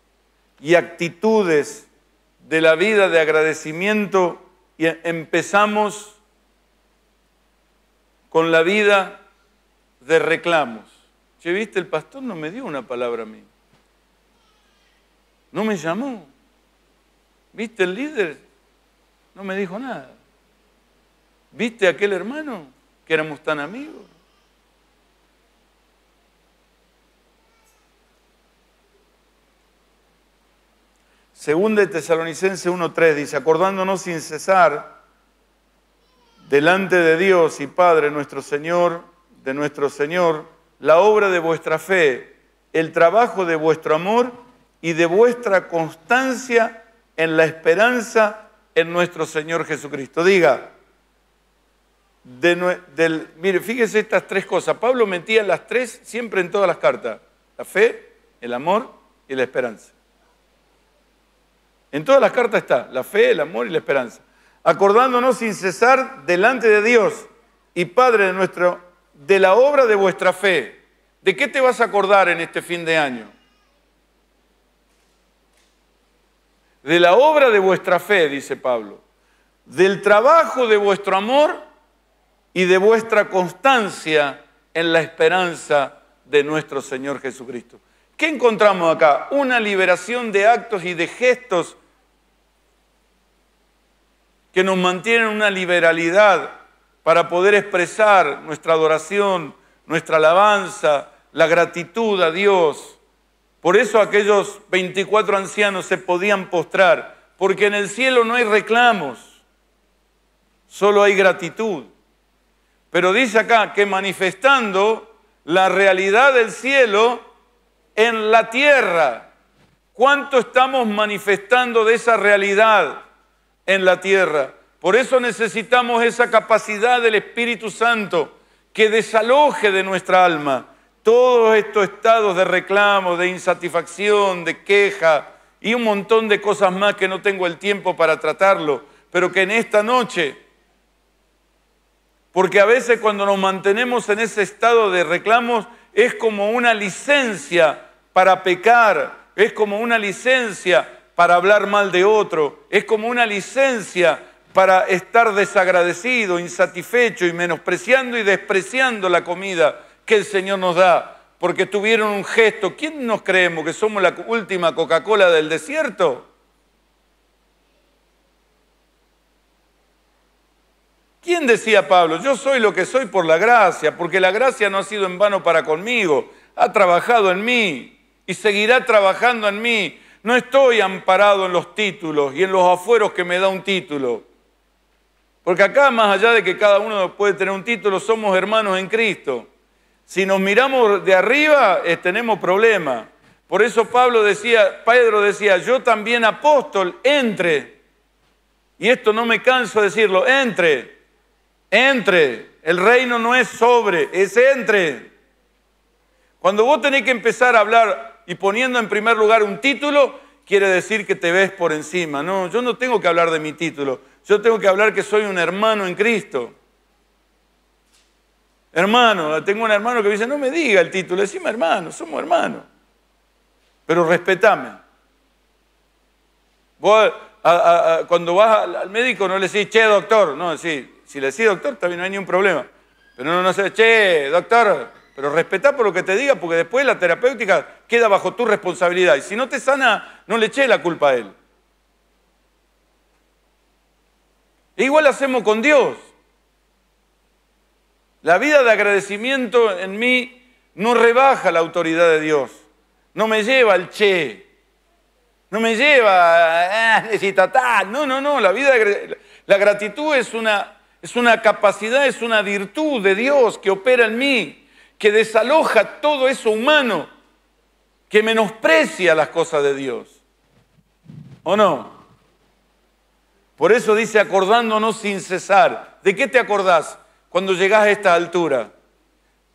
y actitudes de la vida de agradecimiento, y empezamos con la vida de reclamos. Che, viste, el pastor no me dio una palabra a mí. No me llamó. ¿Viste el líder? No me dijo nada. ¿Viste aquel hermano que éramos tan amigos? Segunda de Tesalonicense 1.3 dice, acordándonos sin cesar delante de Dios y Padre nuestro Señor, de nuestro Señor, la obra de vuestra fe, el trabajo de vuestro amor y de vuestra constancia en la esperanza en nuestro Señor Jesucristo. Diga, mire, fíjese estas tres cosas. Pablo mentía las tres siempre en todas las cartas. La fe, el amor y la esperanza. En todas las cartas está la fe, el amor y la esperanza. Acordándonos sin cesar delante de Dios y Padre de nuestro, de la obra de vuestra fe. ¿De qué te vas a acordar en este fin de año? De la obra de vuestra fe, dice Pablo. Del trabajo de vuestro amor y de vuestra constancia en la esperanza de nuestro Señor Jesucristo. ¿Qué encontramos acá? Una liberación de actos y de gestos que nos mantienen una liberalidad para poder expresar nuestra adoración, nuestra alabanza, la gratitud a Dios. Por eso aquellos 24 ancianos se podían postrar, porque en el cielo no hay reclamos, solo hay gratitud. Pero dice acá que manifestando la realidad del cielo en la tierra, ¿cuánto estamos manifestando de esa realidad? en la tierra. Por eso necesitamos esa capacidad del Espíritu Santo que desaloje de nuestra alma todos estos estados de reclamo, de insatisfacción, de queja y un montón de cosas más que no tengo el tiempo para tratarlo, pero que en esta noche, porque a veces cuando nos mantenemos en ese estado de reclamos es como una licencia para pecar, es como una licencia para hablar mal de otro, es como una licencia para estar desagradecido, insatisfecho y menospreciando y despreciando la comida que el Señor nos da, porque tuvieron un gesto. ¿Quién nos creemos que somos la última Coca-Cola del desierto? ¿Quién decía Pablo? Yo soy lo que soy por la gracia, porque la gracia no ha sido en vano para conmigo, ha trabajado en mí y seguirá trabajando en mí no estoy amparado en los títulos y en los afueros que me da un título. Porque acá, más allá de que cada uno puede tener un título, somos hermanos en Cristo. Si nos miramos de arriba, eh, tenemos problemas. Por eso Pablo decía, Pedro decía, yo también apóstol, entre. Y esto no me canso de decirlo, entre, entre. El reino no es sobre, es entre. Cuando vos tenés que empezar a hablar y poniendo en primer lugar un título, quiere decir que te ves por encima. No, yo no tengo que hablar de mi título, yo tengo que hablar que soy un hermano en Cristo. Hermano, tengo un hermano que me dice, no me diga el título, decime hermano, somos hermanos. Pero respetame. cuando vas al, médico no le decís, che, doctor, no, sí, si le decís doctor, también no hay ningún problema. Pero no, no sé, che, doctor, pero respetá por lo que te diga, porque después la terapéutica queda bajo tu responsabilidad. Y si no te sana, no le eché la culpa a él. E igual hacemos con Dios. La vida de agradecimiento en mí no rebaja la autoridad de Dios. No me lleva al che. No me lleva ah, a No, no, no. La vida la gratitud es una, es una capacidad, es una virtud de Dios que opera en mí que desaloja todo eso humano, que menosprecia las cosas de Dios. ¿O no? Por eso dice acordándonos sin cesar. ¿De qué te acordás cuando llegás a esta altura?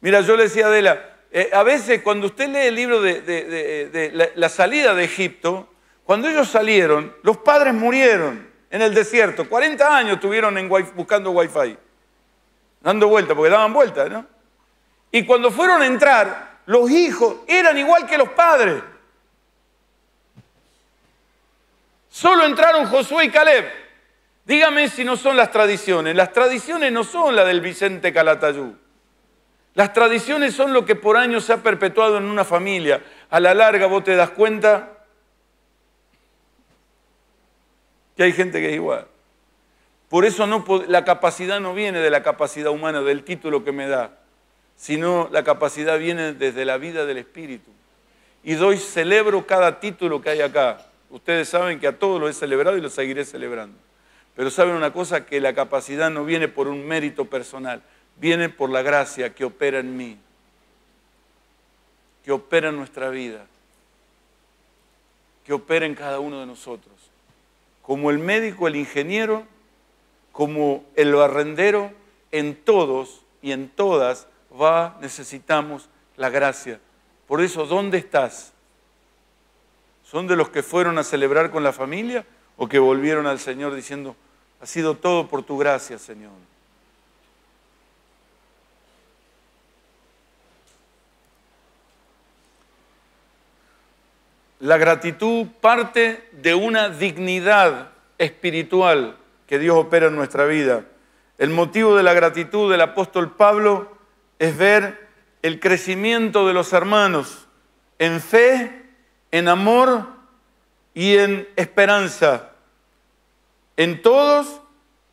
Mira, yo le decía a Adela, eh, a veces cuando usted lee el libro de, la, salida de Egipto, cuando ellos salieron, los padres murieron en el desierto. 40 años estuvieron en, buscando wifi, dando vuelta, porque daban vuelta, ¿no? Y cuando fueron a entrar, los hijos eran igual que los padres. Solo entraron Josué y Caleb. Dígame si no son las tradiciones. Las tradiciones no son las del Vicente Calatayú. Las tradiciones son lo que por años se ha perpetuado en una familia. A la larga vos te das cuenta que hay gente que es igual. Por eso la capacidad no viene de la capacidad humana, del título que me da sino la capacidad viene desde la vida del Espíritu. Y doy, celebro cada título que hay acá. Ustedes saben que a todos lo he celebrado y lo seguiré celebrando. Pero saben una cosa, que la capacidad no viene por un mérito personal, viene por la gracia que opera en mí, que opera en nuestra vida, que opera en cada uno de nosotros. Como el médico, el ingeniero, como el barrendero, en todos y en todas va, necesitamos la gracia. Por eso, ¿dónde estás? ¿Son de los que fueron a celebrar con la familia o que volvieron al Señor diciendo, ha sido todo por tu gracia, Señor? La gratitud parte de una dignidad espiritual que Dios opera en nuestra vida. El motivo de la gratitud del apóstol Pablo es ver el crecimiento de los hermanos en fe, en amor y en esperanza. En todos,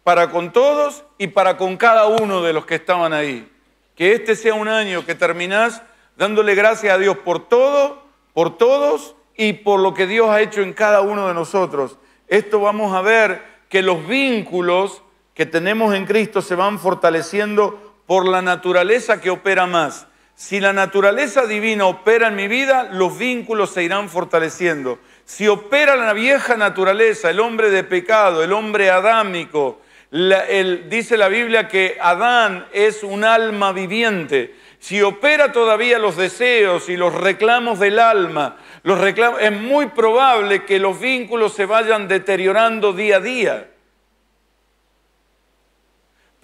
para con todos y para con cada uno de los que estaban ahí. Que este sea un año que terminás dándole gracias a Dios por todo, por todos y por lo que Dios ha hecho en cada uno de nosotros. Esto vamos a ver que los vínculos que tenemos en Cristo se van fortaleciendo por la naturaleza que opera más. Si la naturaleza divina opera en mi vida, los vínculos se irán fortaleciendo. Si opera la vieja naturaleza, el hombre de pecado, el hombre adámico, dice la Biblia que Adán es un alma viviente. Si opera todavía los deseos y los reclamos del alma, es muy probable que los vínculos se vayan deteriorando día a día.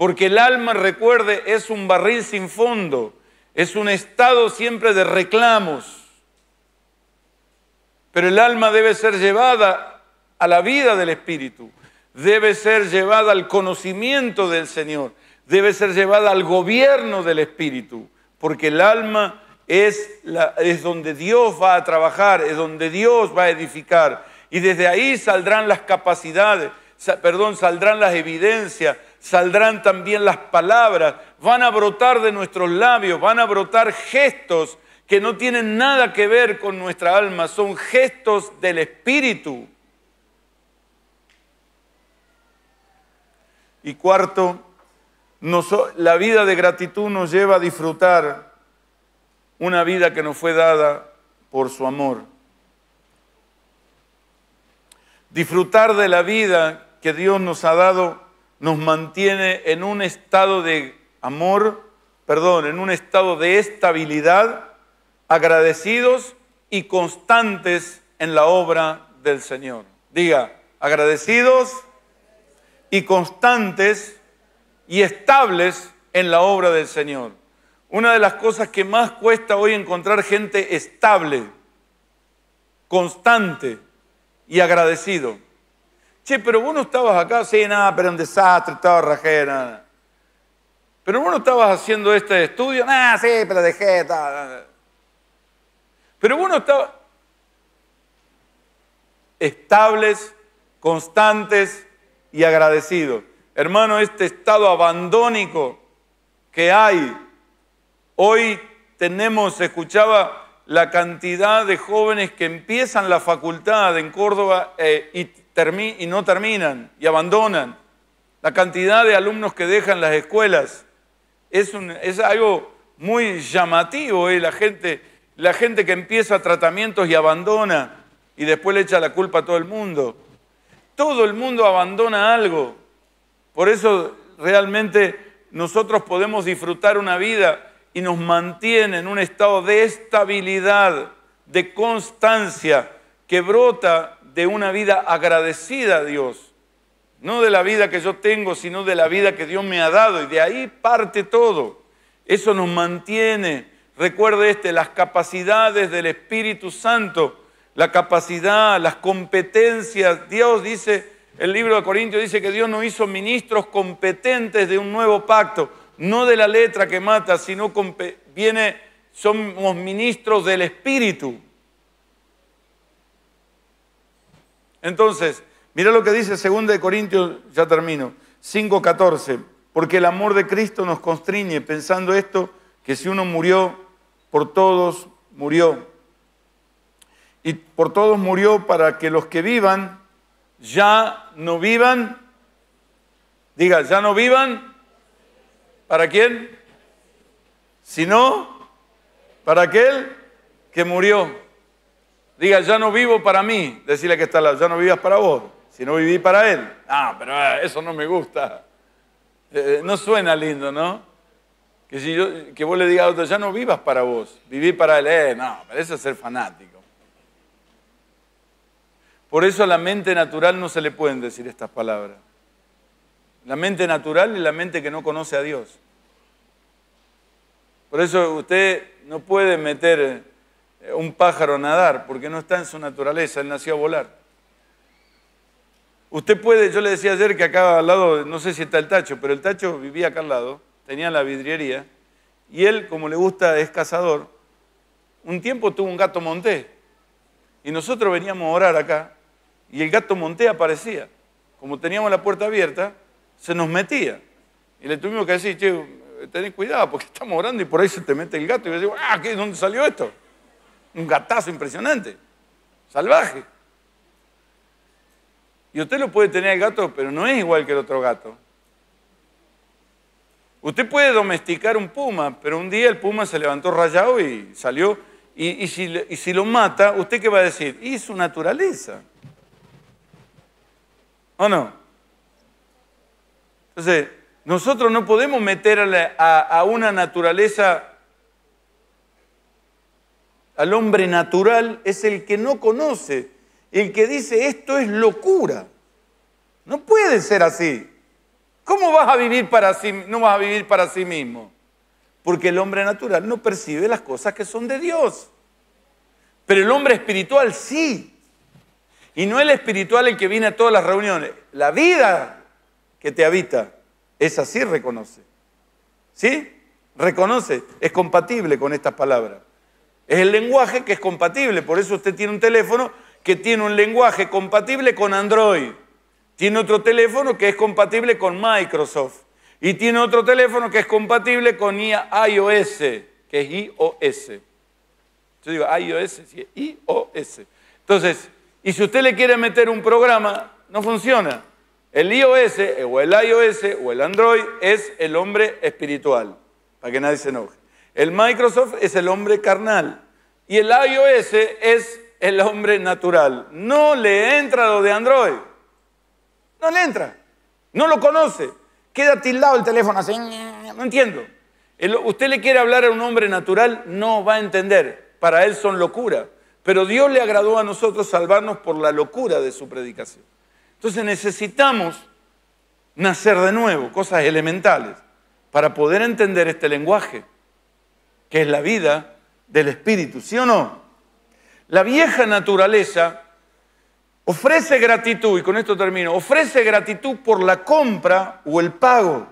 Porque el alma, recuerde, es un barril sin fondo, es un estado siempre de reclamos. Pero el alma debe ser llevada a la vida del Espíritu, debe ser llevada al conocimiento del Señor, debe ser llevada al gobierno del Espíritu, porque el alma es, es donde Dios va a trabajar, es donde Dios va a edificar. Y desde ahí saldrán las capacidades, perdón, saldrán las evidencias, saldrán también las palabras, van a brotar de nuestros labios, van a brotar gestos que no tienen nada que ver con nuestra alma, son gestos del Espíritu. Y cuarto, la vida de gratitud nos lleva a disfrutar una vida que nos fue dada por su amor. Disfrutar de la vida que Dios nos ha dado nos mantiene en un estado de amor, perdón, en un estado de estabilidad, agradecidos y constantes en la obra del Señor. Diga, agradecidos y constantes y estables en la obra del Señor. Una de las cosas que más cuesta hoy encontrar gente estable, constante y agradecido. Sí, pero vos no estabas acá, sí, nada, pero un desastre, estaba rajera. Pero vos no estabas haciendo este estudio, nada, sí, pero dejé, estaba... Pero vos no estabas estables, constantes y agradecidos. Hermano, este estado abandónico que hay, hoy tenemos, escuchaba la cantidad de jóvenes que empiezan la facultad en Córdoba eh, y y no terminan y abandonan, la cantidad de alumnos que dejan las escuelas, es, un, es algo muy llamativo, eh, la, gente, la gente que empieza tratamientos y abandona y después le echa la culpa a todo el mundo. Todo el mundo abandona algo. Por eso realmente nosotros podemos disfrutar una vida y nos mantiene en un estado de estabilidad, de constancia, que brota de una vida agradecida a Dios. No de la vida que yo tengo, sino de la vida que Dios me ha dado. Y de ahí parte todo. Eso nos mantiene. Recuerde este, las capacidades del Espíritu Santo, la capacidad, las competencias. Dios dice, el libro de Corintios dice que Dios nos hizo ministros competentes de un nuevo pacto, no de la letra que mata, sino viene, somos ministros del Espíritu. Entonces, mira lo que dice 2 Corintios, ya termino, 5.14, porque el amor de Cristo nos constriñe pensando esto, que si uno murió, por todos murió. Y por todos murió para que los que vivan ya no vivan, diga, ya no vivan, ¿para quién? Si no, para aquel que murió. Diga, ya no vivo para mí. Decirle que está ya no vivas para vos, si no viví para él. Ah, pero eh, eso no me gusta. Eh, eh, no suena lindo, ¿no? Que, si yo, que vos le digas a otro, ya no vivas para vos, viví para él. Eh, no, parece ser fanático. Por eso a la mente natural no se le pueden decir estas palabras. La mente natural es la mente que no conoce a Dios. Por eso usted no puede meter un pájaro nadar, porque no está en su naturaleza, él nació a volar. Usted puede, yo le decía ayer que acá al lado, no sé si está el Tacho, pero el Tacho vivía acá al lado, tenía la vidriería, y él, como le gusta, es cazador. Un tiempo tuvo un gato monté, y nosotros veníamos a orar acá, y el gato monté aparecía. Como teníamos la puerta abierta, se nos metía. Y le tuvimos que decir, che, tenés cuidado, porque estamos orando y por ahí se te mete el gato. Y yo digo, ah, ¿qué, ¿dónde salió esto? un gatazo impresionante, salvaje. Y usted lo puede tener el gato, pero no es igual que el otro gato. Usted puede domesticar un puma, pero un día el puma se levantó rayado y salió. Y, si, lo mata, ¿usted qué va a decir? Y su naturaleza. ¿O no? Entonces, nosotros no podemos meter a una naturaleza al hombre natural es el que no conoce, el que dice esto es locura. No puede ser así. ¿Cómo vas a vivir para sí, no vas a vivir para sí mismo? Porque el hombre natural no percibe las cosas que son de Dios. Pero el hombre espiritual sí. Y no el espiritual el que viene a todas las reuniones. La vida que te habita, es así reconoce. ¿Sí? Reconoce, es compatible con estas palabras. Es el lenguaje que es compatible, por eso usted tiene un teléfono que tiene un lenguaje compatible con Android, tiene otro teléfono que es compatible con Microsoft y tiene otro teléfono que es compatible con iOS, que es iOS. Yo digo iOS, sí, iOS. Entonces, y si usted le quiere meter un programa, no funciona. El iOS o el iOS o el Android es el hombre espiritual, para que nadie se enoje. El Microsoft es el hombre carnal y el iOS es el hombre natural. No le entra lo de Android. No le entra. No lo conoce. Queda tildado el teléfono así. No entiendo. usted le quiere hablar a un hombre natural, no va a entender. Para él son locura. Pero Dios le agradó a nosotros salvarnos por la locura de su predicación. Entonces necesitamos nacer de nuevo, cosas elementales, para poder entender este lenguaje que es la vida del Espíritu, ¿sí o no? La vieja naturaleza ofrece gratitud, y con esto termino, ofrece gratitud por la compra o el pago,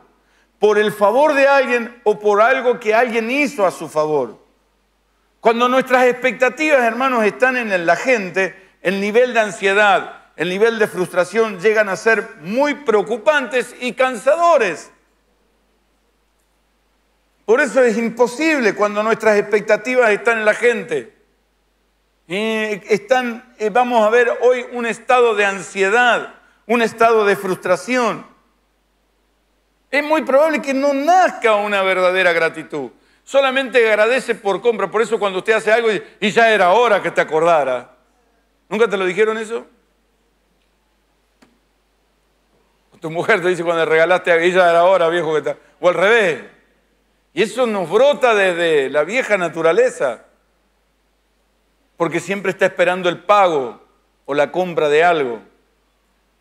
por el favor de alguien o por algo que alguien hizo a su favor. Cuando nuestras expectativas, hermanos, están en la gente, el nivel de ansiedad, el nivel de frustración llegan a ser muy preocupantes y cansadores. Por eso es imposible cuando nuestras expectativas están en la gente. están, vamos a ver hoy un estado de ansiedad, un estado de frustración. Es muy probable que no nazca una verdadera gratitud. Solamente agradece por compra. Por eso cuando usted hace algo y, ya era hora que te acordara. ¿Nunca te lo dijeron eso? Tu mujer te dice cuando le regalaste, y ya era hora, viejo, que está O al revés. Y eso nos brota desde la vieja naturaleza, porque siempre está esperando el pago o la compra de algo.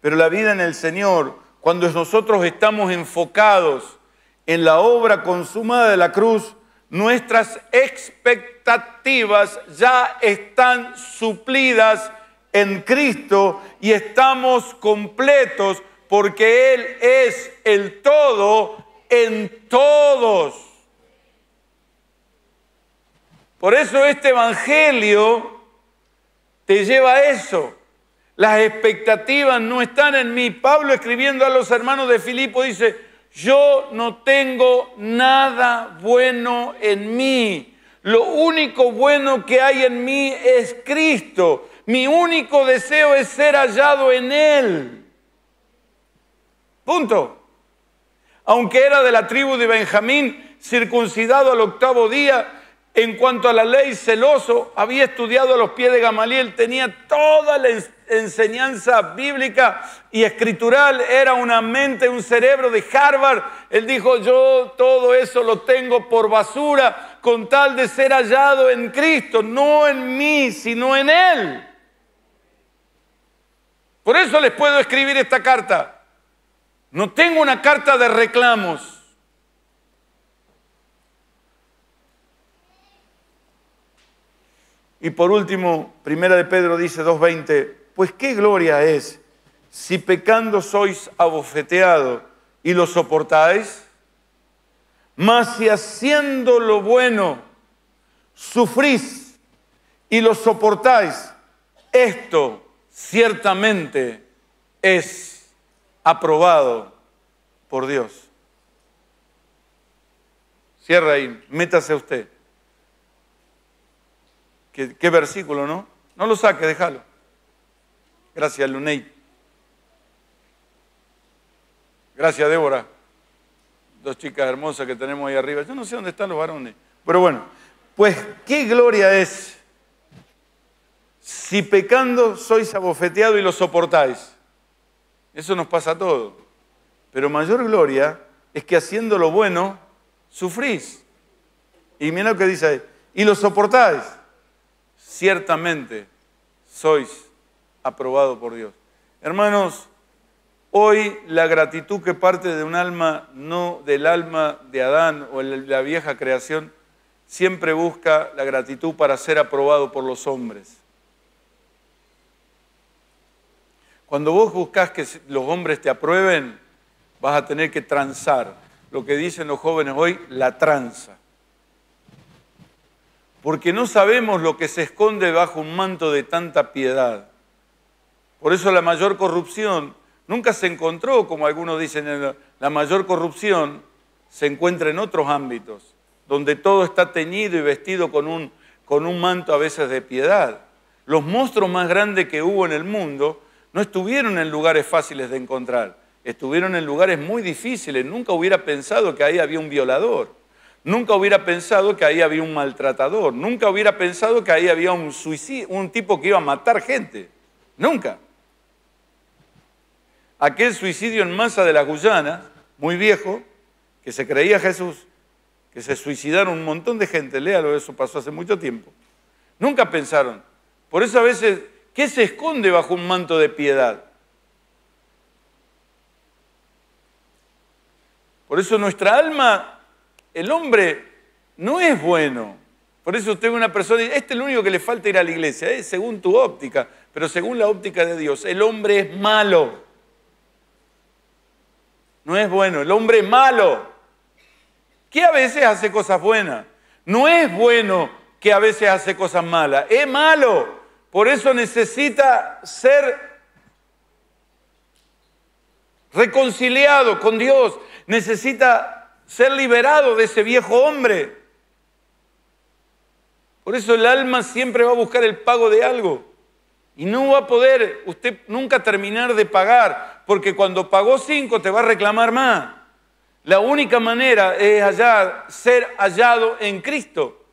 Pero la vida en el Señor, cuando nosotros estamos enfocados en la obra consumada de la cruz, nuestras expectativas ya están suplidas en Cristo y estamos completos porque Él es el todo en todos. Por eso este Evangelio te lleva a eso. Las expectativas no están en mí. Pablo escribiendo a los hermanos de Filipo dice, yo no tengo nada bueno en mí. Lo único bueno que hay en mí es Cristo. Mi único deseo es ser hallado en Él. Punto. Aunque era de la tribu de Benjamín, circuncidado al octavo día, en cuanto a la ley, celoso, había estudiado a los pies de Gamaliel, tenía toda la enseñanza bíblica y escritural, era una mente, un cerebro de Harvard. Él dijo, yo todo eso lo tengo por basura con tal de ser hallado en Cristo, no en mí, sino en Él. Por eso les puedo escribir esta carta. No tengo una carta de reclamos. Y por último, Primera de Pedro dice 2.20, pues qué gloria es si pecando sois abofeteado y lo soportáis, mas si haciendo lo bueno sufrís y lo soportáis, esto ciertamente es aprobado por Dios. Cierra ahí, métase usted. Qué, versículo, ¿no? No lo saque, déjalo. Gracias, Luney. Gracias, Débora. Dos chicas hermosas que tenemos ahí arriba. Yo no sé dónde están los varones. Pero bueno, pues qué gloria es si pecando sois abofeteado y lo soportáis. Eso nos pasa a todos. Pero mayor gloria es que haciendo lo bueno, sufrís. Y mira lo que dice ahí. Y lo soportáis ciertamente sois aprobado por Dios. Hermanos, hoy la gratitud que parte de un alma, no del alma de Adán o la vieja creación, siempre busca la gratitud para ser aprobado por los hombres. Cuando vos buscas que los hombres te aprueben, vas a tener que transar. Lo que dicen los jóvenes hoy, la tranza porque no sabemos lo que se esconde bajo un manto de tanta piedad. Por eso la mayor corrupción nunca se encontró, como algunos dicen, la mayor corrupción se encuentra en otros ámbitos, donde todo está teñido y vestido con un, con un manto a veces de piedad. Los monstruos más grandes que hubo en el mundo no estuvieron en lugares fáciles de encontrar, estuvieron en lugares muy difíciles. Nunca hubiera pensado que ahí había un violador. Nunca hubiera pensado que ahí había un maltratador, nunca hubiera pensado que ahí había un suicidio, un tipo que iba a matar gente. Nunca. Aquel suicidio en masa de la Guyana, muy viejo, que se creía Jesús, que se suicidaron un montón de gente, léalo, eso pasó hace mucho tiempo. Nunca pensaron. Por eso a veces, ¿qué se esconde bajo un manto de piedad? Por eso nuestra alma el hombre no es bueno. Por eso usted ve una persona y dice, este es lo único que le falta ir a la iglesia, ¿eh? según tu óptica, pero según la óptica de Dios, el hombre es malo. No es bueno, el hombre es malo. Que a veces hace cosas buenas. No es bueno que a veces hace cosas malas. Es malo. Por eso necesita ser reconciliado con Dios. Necesita ser liberado de ese viejo hombre. Por eso el alma siempre va a buscar el pago de algo. Y no va a poder usted nunca terminar de pagar, porque cuando pagó cinco te va a reclamar más. La única manera es hallar, ser hallado en Cristo,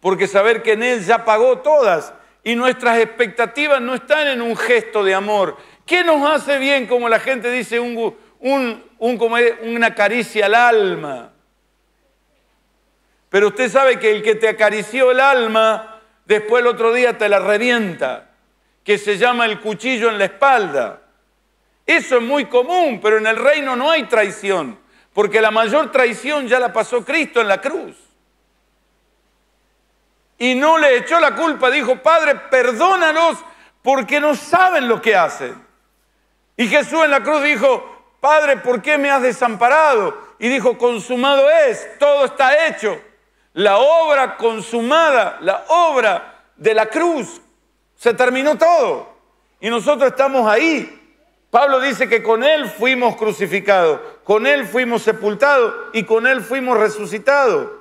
porque saber que en Él ya pagó todas y nuestras expectativas no están en un gesto de amor. ¿Qué nos hace bien, como la gente dice, un, un, un, una caricia al alma. Pero usted sabe que el que te acarició el alma, después el otro día te la revienta, que se llama el cuchillo en la espalda. Eso es muy común, pero en el reino no hay traición, porque la mayor traición ya la pasó Cristo en la cruz. Y no le echó la culpa, dijo, Padre, perdónanos... porque no saben lo que hacen. Y Jesús en la cruz dijo, Padre, ¿por qué me has desamparado? Y dijo, consumado es, todo está hecho. La obra consumada, la obra de la cruz, se terminó todo. Y nosotros estamos ahí. Pablo dice que con Él fuimos crucificados, con Él fuimos sepultados y con Él fuimos resucitados.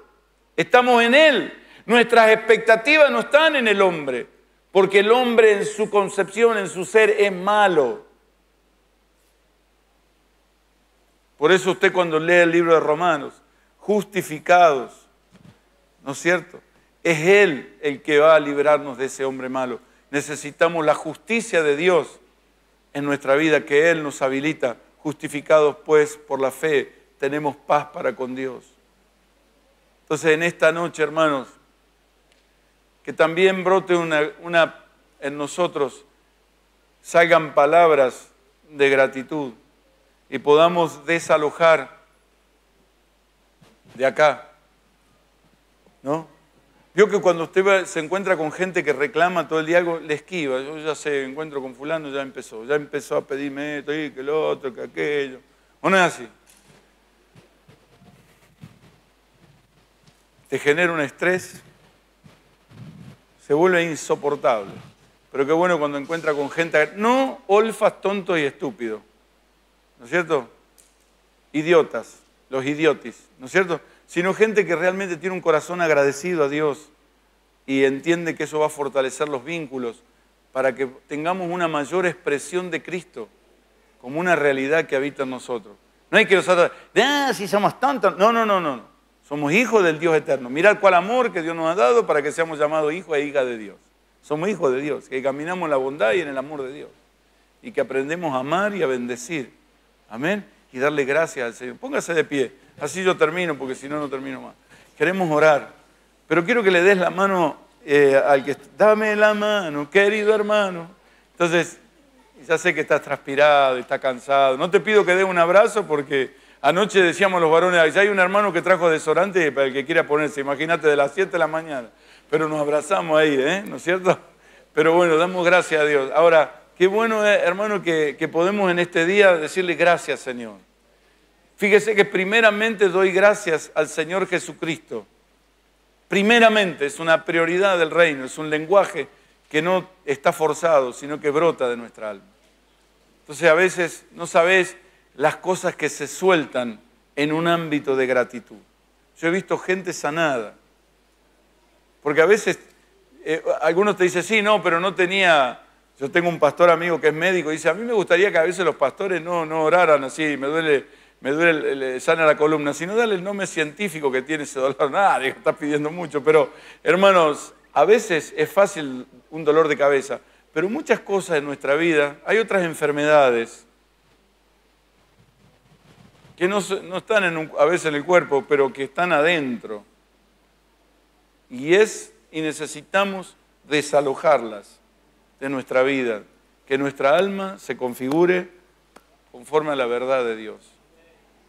Estamos en Él. Nuestras expectativas no están en el hombre, porque el hombre en su concepción, en su ser, es malo. Por eso usted cuando lee el libro de Romanos, justificados, ¿no es cierto? Es Él el que va a liberarnos de ese hombre malo. Necesitamos la justicia de Dios en nuestra vida que Él nos habilita. Justificados pues por la fe, tenemos paz para con Dios. Entonces en esta noche, hermanos, que también brote una en nosotros, salgan palabras de gratitud y podamos desalojar de acá. ¿No? Vio que cuando usted se encuentra con gente que reclama todo el día algo, le esquiva. Yo ya sé, encuentro con fulano, ya empezó. Ya empezó a pedirme esto, y que lo otro, que aquello. ¿O no es así? Te genera un estrés, se vuelve insoportable. Pero qué bueno cuando encuentra con gente, no olfas tonto y estúpido ¿no es cierto? Idiotas, los idiotis, ¿no es cierto? Sino gente que realmente tiene un corazón agradecido a Dios y entiende que eso va a fortalecer los vínculos para que tengamos una mayor expresión de Cristo como una realidad que habita en nosotros. No hay que nosotros, ah, si somos tantos, No, no, no, no. Somos hijos del Dios eterno. Mirad cuál amor que Dios nos ha dado para que seamos llamados hijos e hijas de Dios. Somos hijos de Dios, que caminamos en la bondad y en el amor de Dios. Y que aprendemos a amar y a bendecir Amén. Y darle gracias al Señor. Póngase de pie. Así yo termino, porque si no, no termino más. Queremos orar. Pero quiero que le des la mano eh, al que... Dame la mano, querido hermano. Entonces, ya sé que estás transpirado, estás cansado. No te pido que dé un abrazo porque anoche decíamos los varones, hay un hermano que trajo desorante para el que quiera ponerse, imagínate, de las 7 de la mañana. Pero nos abrazamos ahí, ¿eh? ¿no es cierto? Pero bueno, damos gracias a Dios. Ahora, Qué bueno, eh, hermano, que, podemos en este día decirle gracias, Señor. Fíjese que primeramente doy gracias al Señor Jesucristo. Primeramente es una prioridad del reino, es un lenguaje que no está forzado, sino que brota de nuestra alma. Entonces a veces no sabes las cosas que se sueltan en un ámbito de gratitud. Yo he visto gente sanada, porque a veces eh, algunos te dicen, sí, no, pero no tenía yo tengo un pastor amigo que es médico y dice, a mí me gustaría que a veces los pastores no, no oraran así, me duele, me duele, le sana la columna, sino dale el nombre científico que tiene ese dolor. Nada, está pidiendo mucho, pero hermanos, a veces es fácil un dolor de cabeza, pero muchas cosas en nuestra vida, hay otras enfermedades que no, están a veces en el cuerpo, pero que están adentro. Y es, y necesitamos desalojarlas de nuestra vida, que nuestra alma se configure conforme a la verdad de Dios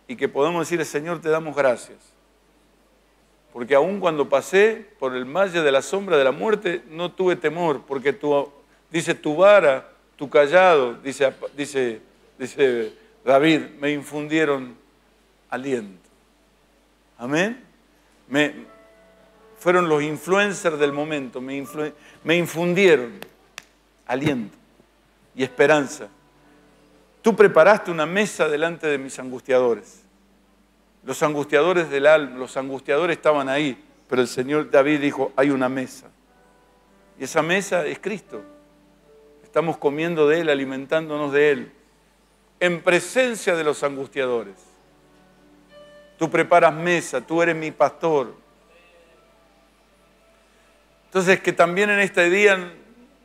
y que podamos decir, Señor, te damos gracias. Porque aun cuando pasé por el valle de la sombra de la muerte, no tuve temor, porque tu, dice tu vara, tu callado, dice, dice, dice David, me infundieron aliento. Amén. fueron los influencers del momento, me, me infundieron aliento y esperanza. Tú preparaste una mesa delante de mis angustiadores. Los angustiadores del alma, los angustiadores estaban ahí, pero el Señor David dijo, hay una mesa. Y esa mesa es Cristo. Estamos comiendo de Él, alimentándonos de Él, en presencia de los angustiadores. Tú preparas mesa, tú eres mi pastor. Entonces, que también en este día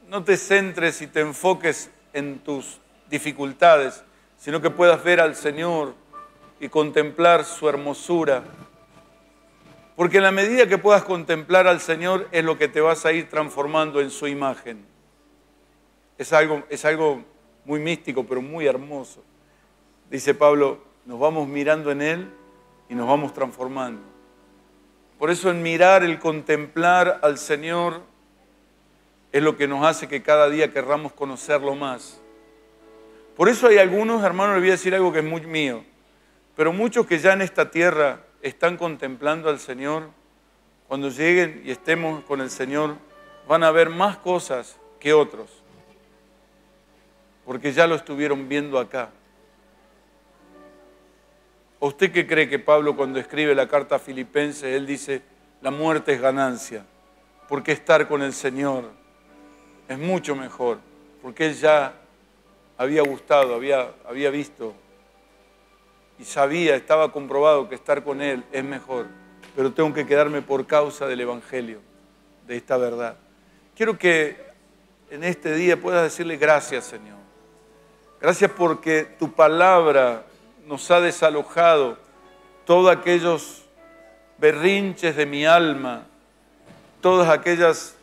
no te centres y te enfoques en tus dificultades, sino que puedas ver al Señor y contemplar su hermosura. Porque en la medida que puedas contemplar al Señor es lo que te vas a ir transformando en su imagen. Es algo, es algo muy místico, pero muy hermoso. Dice Pablo, nos vamos mirando en Él y nos vamos transformando. Por eso en mirar, el contemplar al Señor, es lo que nos hace que cada día querramos conocerlo más. Por eso hay algunos, hermanos, le voy a decir algo que es muy mío, pero muchos que ya en esta tierra están contemplando al Señor, cuando lleguen y estemos con el Señor, van a ver más cosas que otros, porque ya lo estuvieron viendo acá. usted qué cree que Pablo cuando escribe la carta a Filipenses, él dice, la muerte es ganancia, porque estar con el Señor? es mucho mejor, porque él ya había gustado, había, había visto y sabía, estaba comprobado que estar con él es mejor, pero tengo que quedarme por causa del Evangelio, de esta verdad. Quiero que en este día puedas decirle gracias, Señor. Gracias porque tu palabra nos ha desalojado todos aquellos berrinches de mi alma, todas aquellas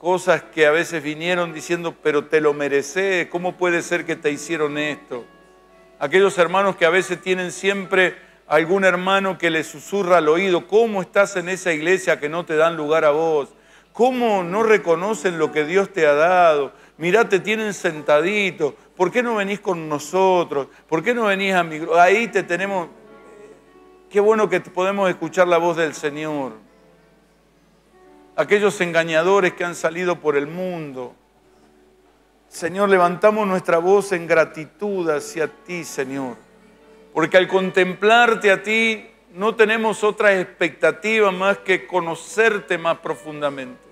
cosas que a veces vinieron diciendo, pero te lo mereces, ¿cómo puede ser que te hicieron esto? Aquellos hermanos que a veces tienen siempre algún hermano que le susurra al oído, ¿cómo estás en esa iglesia que no te dan lugar a vos? ¿Cómo no reconocen lo que Dios te ha dado? Mirá, te tienen sentadito. ¿Por qué no venís con nosotros? ¿Por qué no venís a mi... Ahí te tenemos... Eh, qué bueno que podemos escuchar la voz del Señor aquellos engañadores que han salido por el mundo. Señor, levantamos nuestra voz en gratitud hacia ti, Señor, porque al contemplarte a ti no tenemos otra expectativa más que conocerte más profundamente.